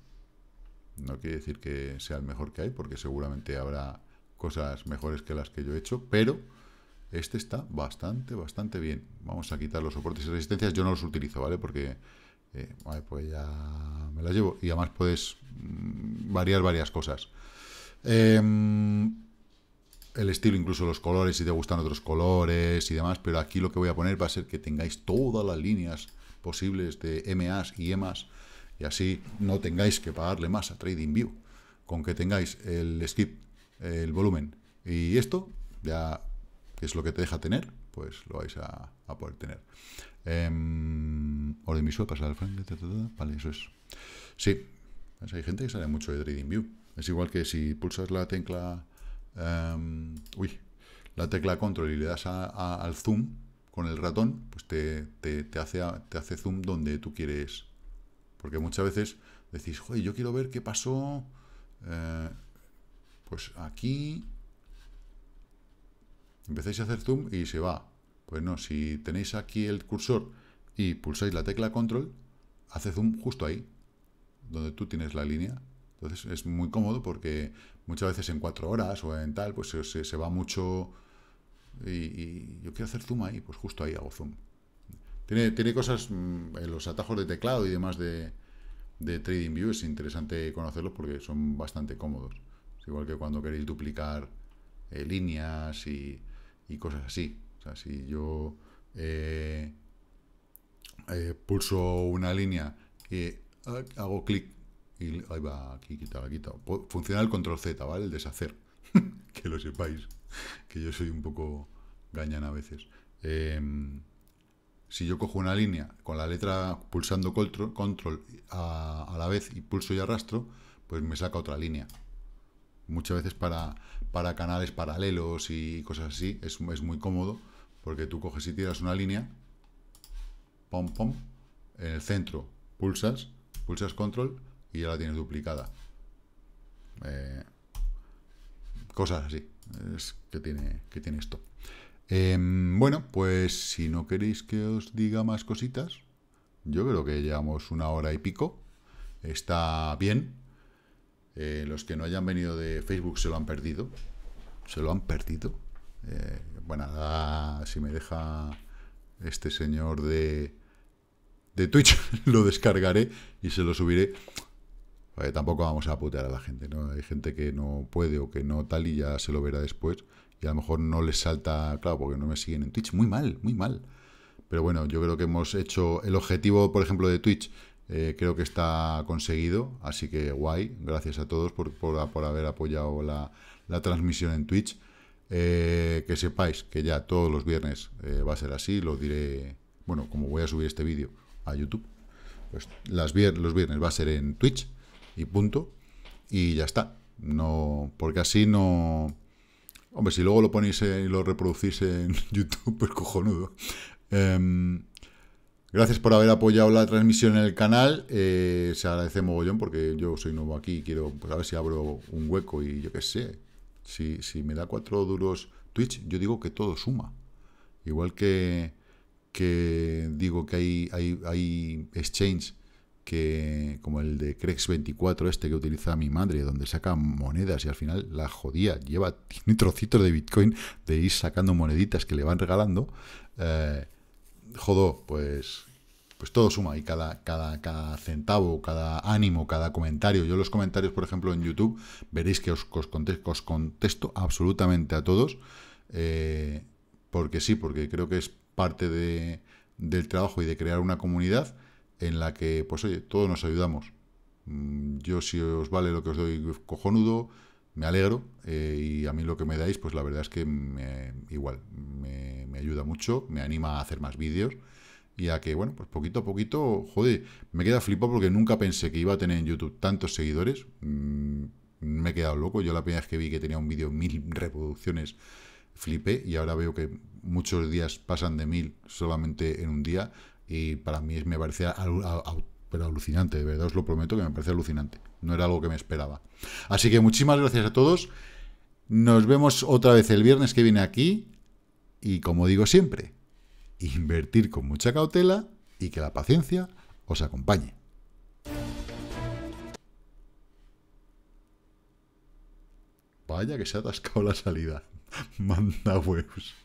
No quiere decir que sea el mejor que hay, porque seguramente habrá cosas mejores que las que yo he hecho, pero este está bastante, bastante bien. Vamos a quitar los soportes y resistencias. Yo no los utilizo, ¿vale? Porque eh, pues ya me las llevo. Y además puedes mm, variar varias cosas. Em, el estilo, incluso los colores, si te gustan otros colores y demás. Pero aquí lo que voy a poner va a ser que tengáis todas las líneas posibles de MAs y EMAs. Y así no tengáis que pagarle más a TradingView. Con que tengáis el skip el volumen. Y esto, ya es lo que te deja tener, pues lo vais a, poder tener. Eh, orden visual, pasar al frente, vale, eso es. Sí, hay gente que sale mucho de view Es igual que si pulsas la tecla, em, uy, la tecla control y le das al zoom con el ratón, pues te, te, hace, te hace zoom donde tú quieres. Porque muchas veces decís, yo quiero ver qué pasó... Eh, pues aquí empezáis a hacer zoom y se va. Pues no, si tenéis aquí el cursor y pulsáis la tecla control, hace zoom justo ahí, donde tú tienes la línea. Entonces es muy cómodo porque muchas veces en cuatro horas o en tal, pues se, va mucho y, yo quiero hacer zoom ahí, pues justo ahí hago zoom. Tiene, tiene cosas, mm, los atajos de teclado y demás de, de TradingView, es interesante conocerlos porque son bastante cómodos igual que cuando queréis duplicar eh, líneas y, cosas así. O sea, si yo eh, eh, pulso una línea y ah, hago clic y ahí va, aquí quita, la quita. Funciona el control Z, ¿vale? El deshacer. que lo sepáis. Que yo soy un poco gañana a veces. Em, si yo cojo una línea con la letra pulsando control, a la vez y pulso y arrastro, pues me saca otra línea muchas veces para, para canales paralelos y cosas así, es, es, muy cómodo, porque tú coges y tiras una línea, pom, pom, en el centro pulsas, pulsas control y ya la tienes duplicada. Eh, cosas así, es que tiene, que tiene esto. Em, bueno, pues si no queréis que os diga más cositas, yo creo que llevamos una hora y pico. Está bien, eh, los que no hayan venido de Facebook se lo han perdido. Se lo han perdido. Eh, bueno, si me deja este señor de, de Twitch, lo descargaré y se lo subiré. tampoco vamos a putear a la gente, ¿no? Hay gente que no puede o que no tal y ya se lo verá después. Y a lo mejor no les salta, claro, porque no me siguen en Twitch. Muy mal, muy mal. Pero bueno, yo creo que hemos hecho el objetivo, por ejemplo, de Twitch, eh, creo que está conseguido, así que guay. Gracias a todos por, haber apoyado la, transmisión en Twitch. Eh, que sepáis que ya todos los viernes eh, va a ser así, lo diré, bueno, como voy a subir este vídeo a YouTube, pues las los viernes va a ser en Twitch y punto, y ya está. No, porque así no... Hombre, si luego lo ponéis y lo reproducís en YouTube, pues cojonudo. Em, Gracias por haber apoyado la transmisión en el canal. Eh, se agradece mogollón porque yo soy nuevo aquí y quiero pues, a ver si abro un hueco y yo qué sé. Si, me da cuatro duros Twitch, yo digo que todo suma. Igual que, que digo que hay, hay, exchange que, como el de Crex24 este que utiliza mi madre, donde saca monedas y al final la jodía, lleva, tiene trocitos de Bitcoin de ir sacando moneditas que le van regalando. Eh, jodo, pues, pues todo suma y cada, cada, cada centavo, cada ánimo, cada comentario. Yo los comentarios, por ejemplo, en YouTube, veréis que os, contesto, os contesto, absolutamente a todos, eh, porque sí, porque creo que es parte de, del trabajo y de crear una comunidad en la que, pues oye, todos nos ayudamos. Mm, yo si os vale lo que os doy cojonudo, me alegro eh, y a mí lo que me dais, pues la verdad es que me, igual me, ayuda mucho, me anima a hacer más vídeos y a que, bueno, pues poquito a poquito, joder, me queda flipo porque nunca pensé que iba a tener en YouTube tantos seguidores. Mm, me he quedado loco. Yo la primera vez que vi que tenía un vídeo mil reproducciones, flipé y ahora veo que muchos días pasan de mil solamente en un día y para mí me parece alucinante, de verdad os lo prometo que me parece alucinante no era algo que me esperaba. Así que muchísimas gracias a todos. Nos vemos otra vez el viernes que viene aquí. Y como digo siempre, invertir con mucha cautela y que la paciencia os acompañe. Vaya que se ha atascado la salida. Manda huevos.